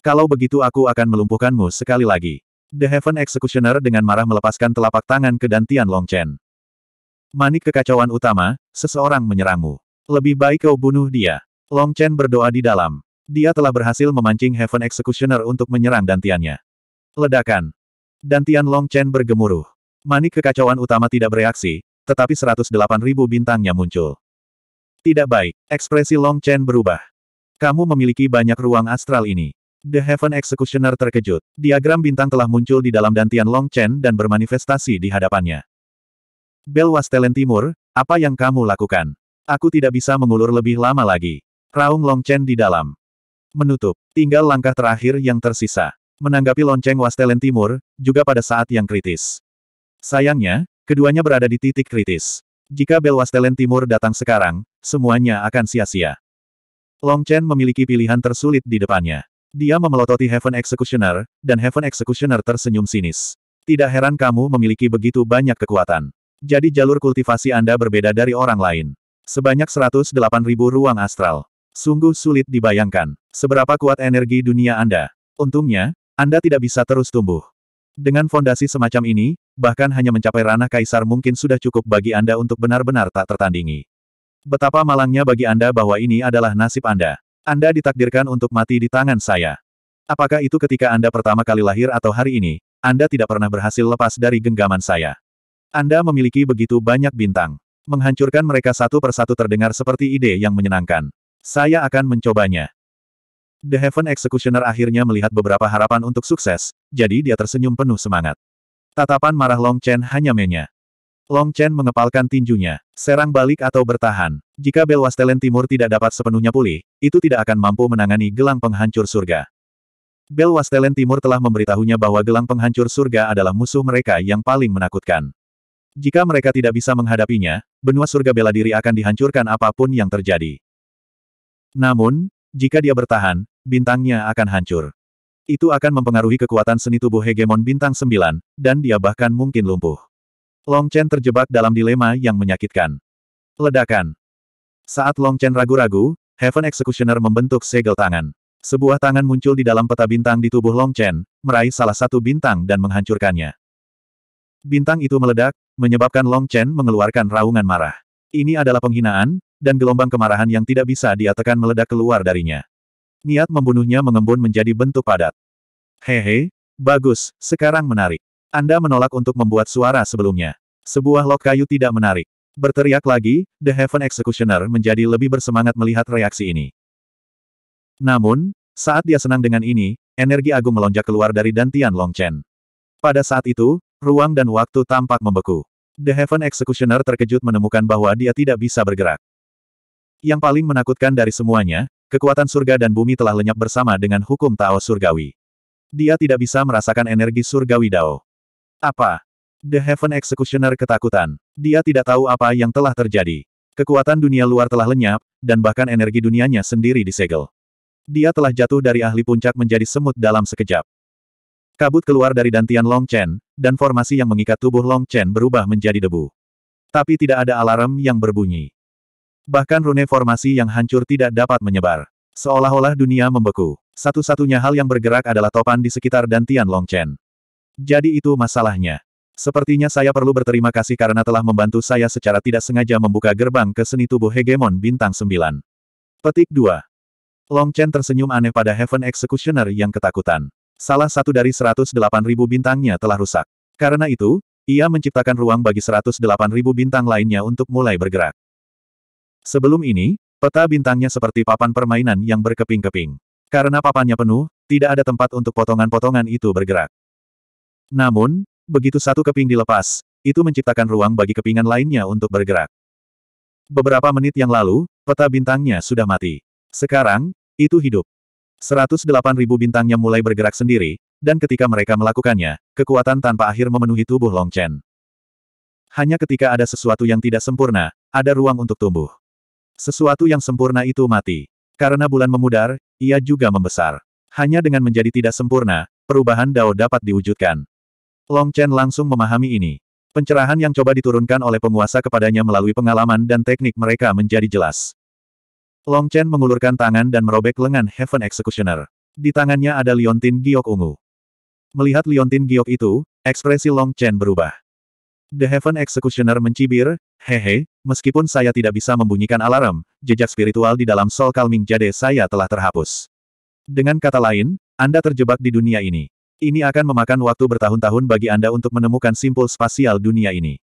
Kalau begitu aku akan melumpuhkanmu sekali lagi. The Heaven Executioner dengan marah melepaskan telapak tangan ke dantian Long Chen. Manik kekacauan utama, seseorang menyerangmu. Lebih baik kau bunuh dia. Long Chen berdoa di dalam. Dia telah berhasil memancing Heaven Executioner untuk menyerang dantiannya. Ledakan. Dan Long Chen bergemuruh. Manik kekacauan utama tidak bereaksi, tetapi 108.000 bintangnya muncul. Tidak baik, ekspresi Long Chen berubah. Kamu memiliki banyak ruang astral ini. The Heaven Executioner terkejut. Diagram bintang telah muncul di dalam dantian Long Chen dan bermanifestasi di hadapannya. Bel Wastelen Timur, apa yang kamu lakukan? Aku tidak bisa mengulur lebih lama lagi. Raung Long Chen di dalam. Menutup. Tinggal langkah terakhir yang tersisa menanggapi lonceng Wastelen Timur, juga pada saat yang kritis. Sayangnya, keduanya berada di titik kritis. Jika Bel Wastelen Timur datang sekarang, semuanya akan sia-sia. Long Chen memiliki pilihan tersulit di depannya. Dia memelototi Heaven Executioner, dan Heaven Executioner tersenyum sinis. Tidak heran kamu memiliki begitu banyak kekuatan. Jadi jalur kultivasi Anda berbeda dari orang lain. Sebanyak ribu ruang astral. Sungguh sulit dibayangkan. Seberapa kuat energi dunia Anda. Untungnya, anda tidak bisa terus tumbuh. Dengan fondasi semacam ini, bahkan hanya mencapai ranah kaisar mungkin sudah cukup bagi Anda untuk benar-benar tak tertandingi. Betapa malangnya bagi Anda bahwa ini adalah nasib Anda. Anda ditakdirkan untuk mati di tangan saya. Apakah itu ketika Anda pertama kali lahir atau hari ini, Anda tidak pernah berhasil lepas dari genggaman saya. Anda memiliki begitu banyak bintang. Menghancurkan mereka satu persatu terdengar seperti ide yang menyenangkan. Saya akan mencobanya. The Heaven Executioner akhirnya melihat beberapa harapan untuk sukses, jadi dia tersenyum penuh semangat. Tatapan marah Long Chen hanya menya. Long Chen mengepalkan tinjunya. Serang balik atau bertahan. Jika Belwastelen Timur tidak dapat sepenuhnya pulih, itu tidak akan mampu menangani gelang penghancur surga. Belwastelen Timur telah memberitahunya bahwa gelang penghancur surga adalah musuh mereka yang paling menakutkan. Jika mereka tidak bisa menghadapinya, benua surga bela diri akan dihancurkan apapun yang terjadi. Namun, jika dia bertahan, bintangnya akan hancur. Itu akan mempengaruhi kekuatan seni tubuh hegemon bintang Sembilan, dan dia bahkan mungkin lumpuh. Long Chen terjebak dalam dilema yang menyakitkan. Ledakan. Saat Long Chen ragu-ragu, Heaven Executioner membentuk segel tangan. Sebuah tangan muncul di dalam peta bintang di tubuh Long Chen, meraih salah satu bintang dan menghancurkannya. Bintang itu meledak, menyebabkan Long Chen mengeluarkan raungan marah. Ini adalah penghinaan, dan gelombang kemarahan yang tidak bisa dia meledak keluar darinya. Niat membunuhnya mengembun menjadi bentuk padat. Hehe, bagus, sekarang menarik. Anda menolak untuk membuat suara sebelumnya. Sebuah lok kayu tidak menarik. Berteriak lagi, The Heaven Executioner menjadi lebih bersemangat melihat reaksi ini. Namun, saat dia senang dengan ini, energi agung melonjak keluar dari Dantian Chen. Pada saat itu, ruang dan waktu tampak membeku. The Heaven Executioner terkejut menemukan bahwa dia tidak bisa bergerak. Yang paling menakutkan dari semuanya, kekuatan surga dan bumi telah lenyap bersama dengan hukum Tao surgawi. Dia tidak bisa merasakan energi surgawi Dao. Apa? The Heaven Executioner ketakutan. Dia tidak tahu apa yang telah terjadi. Kekuatan dunia luar telah lenyap, dan bahkan energi dunianya sendiri disegel. Dia telah jatuh dari ahli puncak menjadi semut dalam sekejap. Kabut keluar dari dantian Long Chen, dan formasi yang mengikat tubuh Long Chen berubah menjadi debu. Tapi tidak ada alarm yang berbunyi. Bahkan rune formasi yang hancur tidak dapat menyebar. Seolah-olah dunia membeku. Satu-satunya hal yang bergerak adalah topan di sekitar dan Tian Longchen. Jadi itu masalahnya. Sepertinya saya perlu berterima kasih karena telah membantu saya secara tidak sengaja membuka gerbang ke seni tubuh hegemon bintang 9. Petik 2. Long Chen tersenyum aneh pada Heaven Executioner yang ketakutan. Salah satu dari 108.000 bintangnya telah rusak. Karena itu, ia menciptakan ruang bagi 108.000 bintang lainnya untuk mulai bergerak. Sebelum ini, peta bintangnya seperti papan permainan yang berkeping-keping. Karena papannya penuh, tidak ada tempat untuk potongan-potongan itu bergerak. Namun, begitu satu keping dilepas, itu menciptakan ruang bagi kepingan lainnya untuk bergerak. Beberapa menit yang lalu, peta bintangnya sudah mati. Sekarang, itu hidup. 108.000 bintangnya mulai bergerak sendiri, dan ketika mereka melakukannya, kekuatan tanpa akhir memenuhi tubuh Long Chen. Hanya ketika ada sesuatu yang tidak sempurna, ada ruang untuk tumbuh. Sesuatu yang sempurna itu mati. Karena bulan memudar, ia juga membesar. Hanya dengan menjadi tidak sempurna, perubahan Dao dapat diwujudkan. Long Chen langsung memahami ini. Pencerahan yang coba diturunkan oleh penguasa kepadanya melalui pengalaman dan teknik mereka menjadi jelas. Long Chen mengulurkan tangan dan merobek lengan Heaven Executioner. Di tangannya ada liontin giok ungu. Melihat liontin giok itu, ekspresi Long Chen berubah. The Heaven Executioner mencibir, hehe, meskipun saya tidak bisa membunyikan alarm, jejak spiritual di dalam Soul Calming Jade saya telah terhapus. Dengan kata lain, Anda terjebak di dunia ini. Ini akan memakan waktu bertahun-tahun bagi Anda untuk menemukan simpul spasial dunia ini.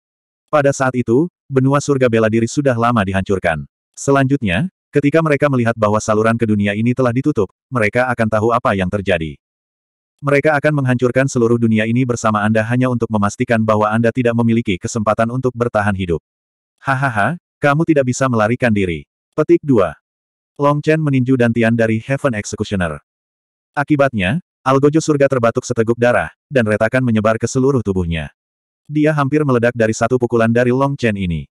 Pada saat itu, benua surga bela diri sudah lama dihancurkan. Selanjutnya, ketika mereka melihat bahwa saluran ke dunia ini telah ditutup, mereka akan tahu apa yang terjadi. Mereka akan menghancurkan seluruh dunia ini bersama Anda hanya untuk memastikan bahwa Anda tidak memiliki kesempatan untuk bertahan hidup. Hahaha, kamu tidak bisa melarikan diri. Petik 2. Long Chen meninju dantian dari Heaven Executioner. Akibatnya, algojo surga terbatuk seteguk darah, dan retakan menyebar ke seluruh tubuhnya. Dia hampir meledak dari satu pukulan dari Long Chen ini.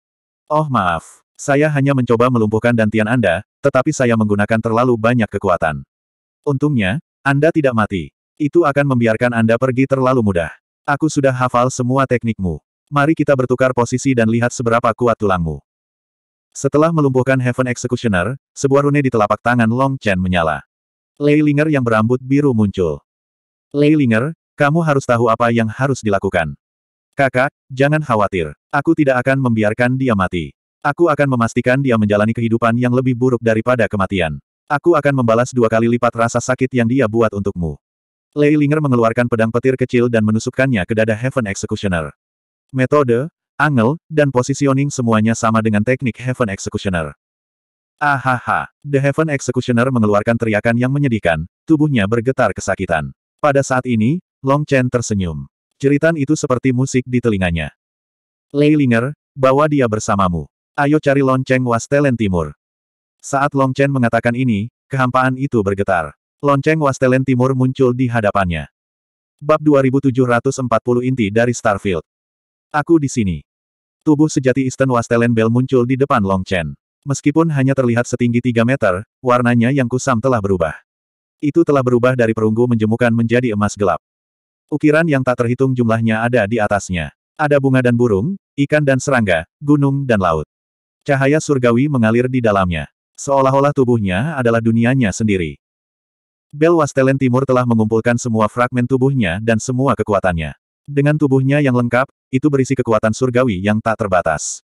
Oh maaf, saya hanya mencoba melumpuhkan dantian Anda, tetapi saya menggunakan terlalu banyak kekuatan. Untungnya, Anda tidak mati. Itu akan membiarkan Anda pergi terlalu mudah. Aku sudah hafal semua teknikmu. Mari kita bertukar posisi dan lihat seberapa kuat tulangmu. Setelah melumpuhkan Heaven Executioner, sebuah rune di telapak tangan Long Chen menyala. Lei Ling'er yang berambut biru muncul. Lei Ling'er, kamu harus tahu apa yang harus dilakukan. Kakak, jangan khawatir. Aku tidak akan membiarkan dia mati. Aku akan memastikan dia menjalani kehidupan yang lebih buruk daripada kematian. Aku akan membalas dua kali lipat rasa sakit yang dia buat untukmu. Lei Linger mengeluarkan pedang petir kecil dan menusukkannya ke dada Heaven Executioner. Metode, angle, dan positioning semuanya sama dengan teknik Heaven Executioner. Ahaha, The Heaven Executioner mengeluarkan teriakan yang menyedihkan, tubuhnya bergetar kesakitan. Pada saat ini, Long Chen tersenyum. Ceritan itu seperti musik di telinganya. Lei Linger, bawa dia bersamamu. Ayo cari lonceng Wastelen Timur. Saat Long Chen mengatakan ini, kehampaan itu bergetar. Lonceng Wastelen Timur muncul di hadapannya. Bab 2740 inti dari Starfield. Aku di sini. Tubuh sejati Eastern Wastelen Bell muncul di depan Long Chen. Meskipun hanya terlihat setinggi 3 meter, warnanya yang kusam telah berubah. Itu telah berubah dari perunggu menjemukan menjadi emas gelap. Ukiran yang tak terhitung jumlahnya ada di atasnya. Ada bunga dan burung, ikan dan serangga, gunung dan laut. Cahaya surgawi mengalir di dalamnya. Seolah-olah tubuhnya adalah dunianya sendiri. Bel Timur telah mengumpulkan semua fragmen tubuhnya dan semua kekuatannya. Dengan tubuhnya yang lengkap, itu berisi kekuatan surgawi yang tak terbatas.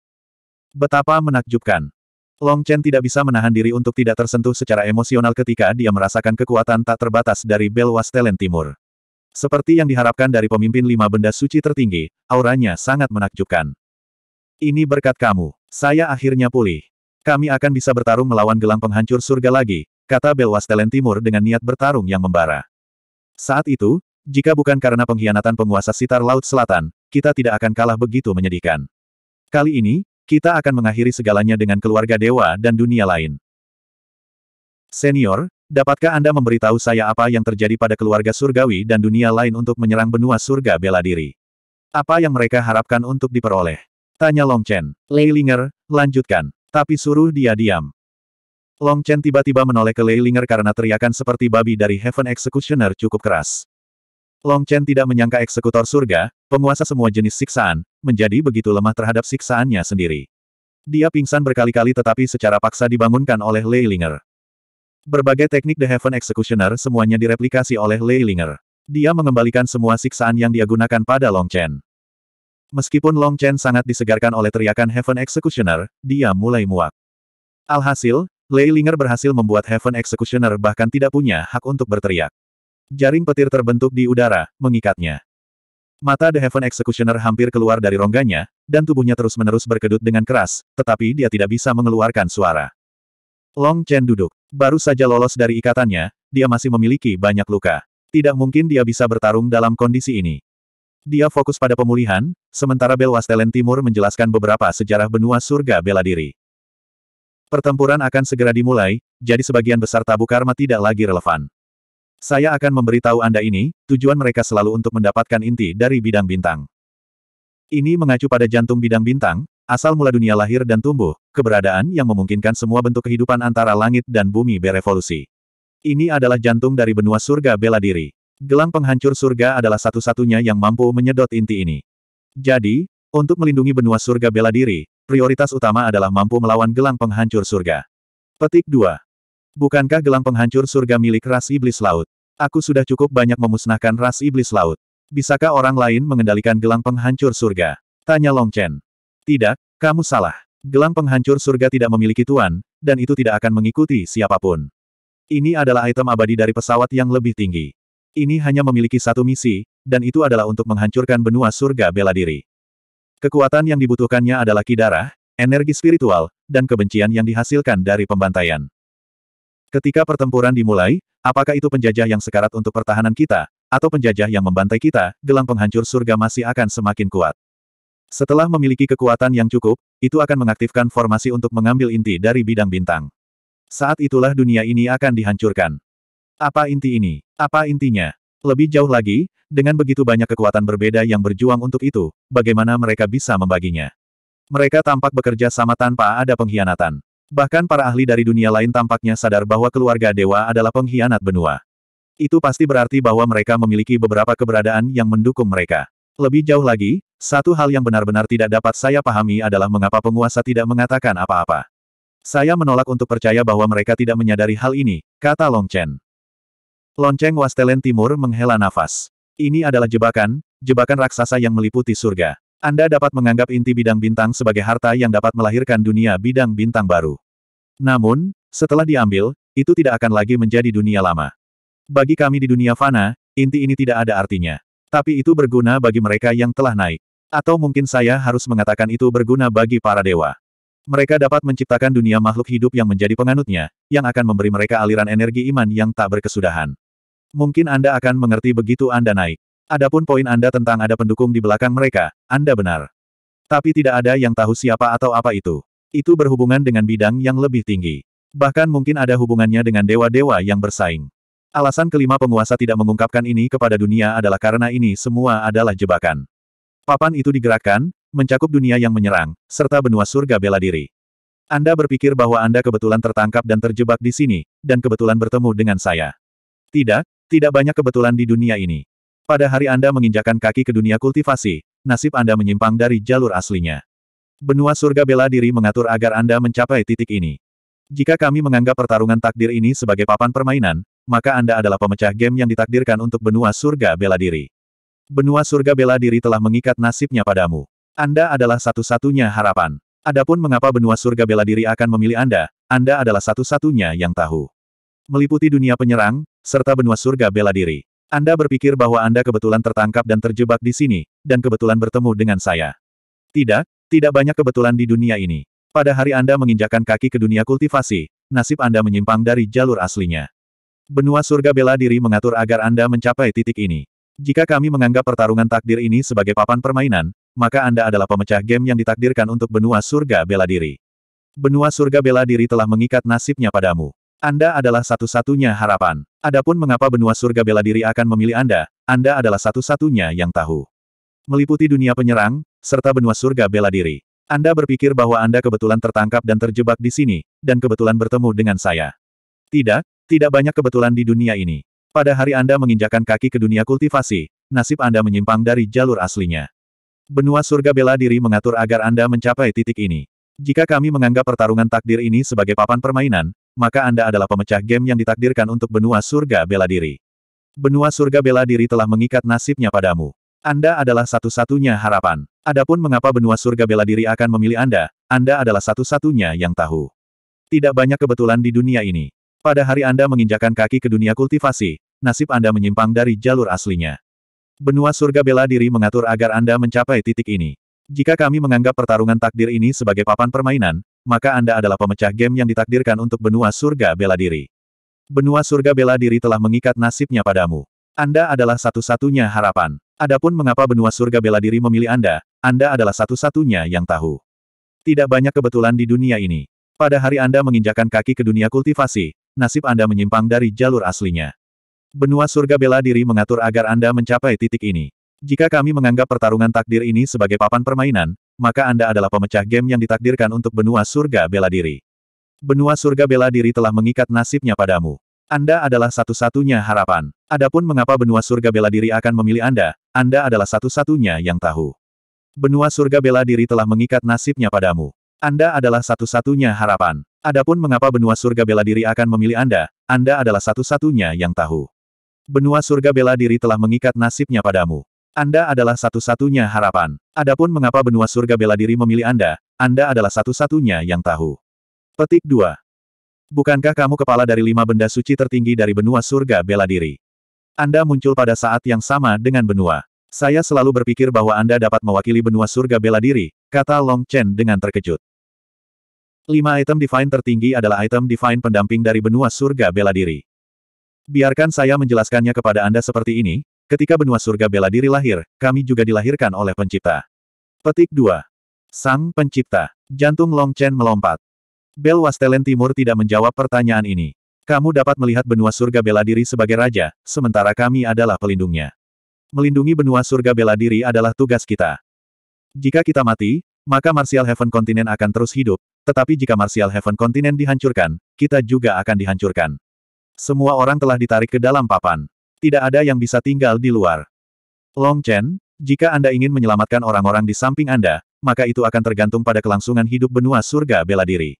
Betapa menakjubkan. Long Chen tidak bisa menahan diri untuk tidak tersentuh secara emosional ketika dia merasakan kekuatan tak terbatas dari Bel Timur. Seperti yang diharapkan dari pemimpin lima benda suci tertinggi, auranya sangat menakjubkan. Ini berkat kamu. Saya akhirnya pulih. Kami akan bisa bertarung melawan gelang penghancur surga lagi, kata Belwastelen Timur dengan niat bertarung yang membara. Saat itu, jika bukan karena pengkhianatan penguasa sitar Laut Selatan, kita tidak akan kalah begitu menyedihkan. Kali ini, kita akan mengakhiri segalanya dengan keluarga dewa dan dunia lain. Senior, dapatkah Anda memberitahu saya apa yang terjadi pada keluarga surgawi dan dunia lain untuk menyerang benua surga bela diri? Apa yang mereka harapkan untuk diperoleh? Tanya Long Chen. Lei Linger, lanjutkan. Tapi suruh dia diam. Long Chen tiba-tiba menoleh ke Lei Linger karena teriakan seperti babi dari Heaven Executioner cukup keras. Long Chen tidak menyangka eksekutor surga, penguasa semua jenis siksaan, menjadi begitu lemah terhadap siksaannya sendiri. Dia pingsan berkali-kali tetapi secara paksa dibangunkan oleh Lei Linger. Berbagai teknik The Heaven Executioner semuanya direplikasi oleh Lei Linger. Dia mengembalikan semua siksaan yang dia gunakan pada Long Chen. Meskipun Long Chen sangat disegarkan oleh teriakan Heaven Executioner, dia mulai muak. Alhasil, Linger berhasil membuat Heaven Executioner bahkan tidak punya hak untuk berteriak. Jaring petir terbentuk di udara, mengikatnya. Mata The Heaven Executioner hampir keluar dari rongganya, dan tubuhnya terus-menerus berkedut dengan keras, tetapi dia tidak bisa mengeluarkan suara. Long Chen duduk. Baru saja lolos dari ikatannya, dia masih memiliki banyak luka. Tidak mungkin dia bisa bertarung dalam kondisi ini. Dia fokus pada pemulihan, sementara Belwastelen Timur menjelaskan beberapa sejarah benua surga bela diri. Pertempuran akan segera dimulai, jadi sebagian besar tabu karma tidak lagi relevan. Saya akan memberitahu Anda ini, tujuan mereka selalu untuk mendapatkan inti dari bidang bintang. Ini mengacu pada jantung bidang bintang, asal mula dunia lahir dan tumbuh, keberadaan yang memungkinkan semua bentuk kehidupan antara langit dan bumi berevolusi. Ini adalah jantung dari benua surga bela diri. Gelang penghancur surga adalah satu-satunya yang mampu menyedot inti ini. Jadi, untuk melindungi benua surga bela diri, Prioritas utama adalah mampu melawan gelang penghancur surga. Petik 2. Bukankah gelang penghancur surga milik ras iblis laut? Aku sudah cukup banyak memusnahkan ras iblis laut. Bisakah orang lain mengendalikan gelang penghancur surga? Tanya Long Chen. Tidak, kamu salah. Gelang penghancur surga tidak memiliki tuan, dan itu tidak akan mengikuti siapapun. Ini adalah item abadi dari pesawat yang lebih tinggi. Ini hanya memiliki satu misi, dan itu adalah untuk menghancurkan benua surga bela diri. Kekuatan yang dibutuhkannya adalah ki energi spiritual, dan kebencian yang dihasilkan dari pembantaian. Ketika pertempuran dimulai, apakah itu penjajah yang sekarat untuk pertahanan kita, atau penjajah yang membantai kita, gelang penghancur surga masih akan semakin kuat. Setelah memiliki kekuatan yang cukup, itu akan mengaktifkan formasi untuk mengambil inti dari bidang bintang. Saat itulah dunia ini akan dihancurkan. Apa inti ini? Apa intinya? Lebih jauh lagi, dengan begitu banyak kekuatan berbeda yang berjuang untuk itu, bagaimana mereka bisa membaginya? Mereka tampak bekerja sama tanpa ada pengkhianatan. Bahkan para ahli dari dunia lain tampaknya sadar bahwa keluarga dewa adalah pengkhianat benua. Itu pasti berarti bahwa mereka memiliki beberapa keberadaan yang mendukung mereka. Lebih jauh lagi, satu hal yang benar-benar tidak dapat saya pahami adalah mengapa penguasa tidak mengatakan apa-apa. Saya menolak untuk percaya bahwa mereka tidak menyadari hal ini, kata Long Chen. Lonceng Wastelen Timur menghela nafas. Ini adalah jebakan, jebakan raksasa yang meliputi surga. Anda dapat menganggap inti bidang bintang sebagai harta yang dapat melahirkan dunia bidang bintang baru. Namun, setelah diambil, itu tidak akan lagi menjadi dunia lama. Bagi kami di dunia fana, inti ini tidak ada artinya. Tapi itu berguna bagi mereka yang telah naik. Atau mungkin saya harus mengatakan itu berguna bagi para dewa. Mereka dapat menciptakan dunia makhluk hidup yang menjadi penganutnya, yang akan memberi mereka aliran energi iman yang tak berkesudahan. Mungkin Anda akan mengerti begitu Anda naik. Adapun poin Anda tentang ada pendukung di belakang mereka, Anda benar. Tapi tidak ada yang tahu siapa atau apa itu. Itu berhubungan dengan bidang yang lebih tinggi. Bahkan mungkin ada hubungannya dengan dewa-dewa yang bersaing. Alasan kelima penguasa tidak mengungkapkan ini kepada dunia adalah karena ini semua adalah jebakan. Papan itu digerakkan, mencakup dunia yang menyerang, serta benua surga bela diri. Anda berpikir bahwa Anda kebetulan tertangkap dan terjebak di sini, dan kebetulan bertemu dengan saya. Tidak, tidak banyak kebetulan di dunia ini. Pada hari Anda menginjakan kaki ke dunia kultivasi, nasib Anda menyimpang dari jalur aslinya. Benua surga bela diri mengatur agar Anda mencapai titik ini. Jika kami menganggap pertarungan takdir ini sebagai papan permainan, maka Anda adalah pemecah game yang ditakdirkan untuk benua surga bela diri. Benua surga bela diri telah mengikat nasibnya padamu. Anda adalah satu-satunya harapan. Adapun mengapa benua surga bela diri akan memilih Anda, Anda adalah satu-satunya yang tahu. Meliputi dunia penyerang, serta benua surga bela diri. Anda berpikir bahwa Anda kebetulan tertangkap dan terjebak di sini, dan kebetulan bertemu dengan saya. Tidak, tidak banyak kebetulan di dunia ini. Pada hari Anda menginjakan kaki ke dunia kultivasi, nasib Anda menyimpang dari jalur aslinya. Benua surga bela diri mengatur agar Anda mencapai titik ini. Jika kami menganggap pertarungan takdir ini sebagai papan permainan, maka Anda adalah pemecah game yang ditakdirkan untuk benua surga bela diri. Benua surga bela diri telah mengikat nasibnya padamu. Anda adalah satu-satunya harapan. Adapun mengapa benua surga bela diri akan memilih Anda, Anda adalah satu-satunya yang tahu. Meliputi dunia penyerang, serta benua surga bela diri. Anda berpikir bahwa Anda kebetulan tertangkap dan terjebak di sini, dan kebetulan bertemu dengan saya. Tidak, tidak banyak kebetulan di dunia ini. Pada hari Anda menginjakan kaki ke dunia kultivasi, nasib Anda menyimpang dari jalur aslinya. Benua surga bela diri mengatur agar Anda mencapai titik ini. Jika kami menganggap pertarungan takdir ini sebagai papan permainan, maka Anda adalah pemecah game yang ditakdirkan untuk benua surga bela diri. Benua surga bela diri telah mengikat nasibnya padamu. Anda adalah satu-satunya harapan. Adapun mengapa benua surga bela diri akan memilih Anda, Anda adalah satu-satunya yang tahu. Tidak banyak kebetulan di dunia ini. Pada hari Anda menginjakan kaki ke dunia kultivasi, nasib Anda menyimpang dari jalur aslinya. Benua surga bela diri mengatur agar Anda mencapai titik ini. Jika kami menganggap pertarungan takdir ini sebagai papan permainan, maka Anda adalah pemecah game yang ditakdirkan untuk benua surga bela diri. Benua surga bela diri telah mengikat nasibnya padamu. Anda adalah satu-satunya harapan. Adapun mengapa benua surga bela diri memilih Anda, Anda adalah satu-satunya yang tahu. Tidak banyak kebetulan di dunia ini. Pada hari Anda menginjakan kaki ke dunia kultivasi, nasib Anda menyimpang dari jalur aslinya. Benua surga bela diri mengatur agar Anda mencapai titik ini. Jika kami menganggap pertarungan takdir ini sebagai papan permainan, maka Anda adalah pemecah game yang ditakdirkan untuk benua surga bela diri. Benua surga bela diri telah mengikat nasibnya padamu. Anda adalah satu-satunya harapan. Adapun mengapa benua surga bela diri akan memilih Anda, Anda adalah satu-satunya yang tahu. Benua surga bela diri telah mengikat nasibnya padamu. Anda adalah satu-satunya harapan. Adapun mengapa benua surga bela diri akan memilih Anda, Anda adalah satu-satunya yang tahu. Benua surga bela diri telah mengikat nasibnya padamu. Anda adalah satu-satunya harapan. Adapun mengapa benua surga bela diri memilih Anda, Anda adalah satu-satunya yang tahu. Petik 2. Bukankah kamu kepala dari lima benda suci tertinggi dari benua surga bela diri? Anda muncul pada saat yang sama dengan benua. Saya selalu berpikir bahwa Anda dapat mewakili benua surga bela diri, kata Long Chen dengan terkejut. Lima item divine tertinggi adalah item divine pendamping dari benua surga bela diri. Biarkan saya menjelaskannya kepada Anda seperti ini, Ketika benua surga bela diri lahir, kami juga dilahirkan oleh pencipta. Petik 2. Sang pencipta. Jantung Long Chen melompat. Bel Wastelen Timur tidak menjawab pertanyaan ini. Kamu dapat melihat benua surga bela diri sebagai raja, sementara kami adalah pelindungnya. Melindungi benua surga bela diri adalah tugas kita. Jika kita mati, maka Martial Heaven Continent akan terus hidup, tetapi jika Martial Heaven Continent dihancurkan, kita juga akan dihancurkan. Semua orang telah ditarik ke dalam papan tidak ada yang bisa tinggal di luar. Long Chen, jika Anda ingin menyelamatkan orang-orang di samping Anda, maka itu akan tergantung pada kelangsungan hidup benua surga bela diri.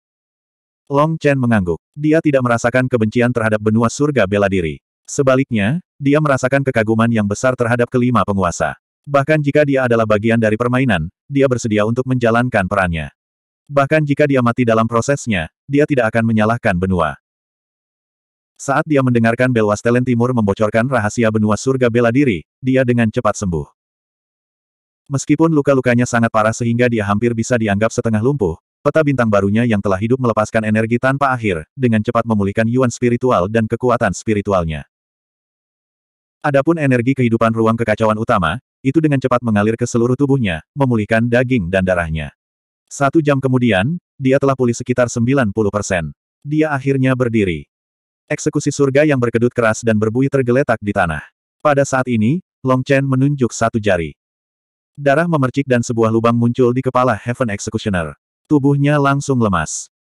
Long Chen mengangguk. Dia tidak merasakan kebencian terhadap benua surga bela diri. Sebaliknya, dia merasakan kekaguman yang besar terhadap kelima penguasa. Bahkan jika dia adalah bagian dari permainan, dia bersedia untuk menjalankan perannya. Bahkan jika dia mati dalam prosesnya, dia tidak akan menyalahkan benua. Saat dia mendengarkan Belwas Telen Timur membocorkan rahasia benua surga bela diri, dia dengan cepat sembuh. Meskipun luka-lukanya sangat parah sehingga dia hampir bisa dianggap setengah lumpuh, peta bintang barunya yang telah hidup melepaskan energi tanpa akhir, dengan cepat memulihkan yuan spiritual dan kekuatan spiritualnya. Adapun energi kehidupan ruang kekacauan utama, itu dengan cepat mengalir ke seluruh tubuhnya, memulihkan daging dan darahnya. Satu jam kemudian, dia telah pulih sekitar 90 persen. Dia akhirnya berdiri. Eksekusi surga yang berkedut keras dan berbuih tergeletak di tanah. Pada saat ini, Long Chen menunjuk satu jari. Darah memercik dan sebuah lubang muncul di kepala Heaven Executioner. Tubuhnya langsung lemas.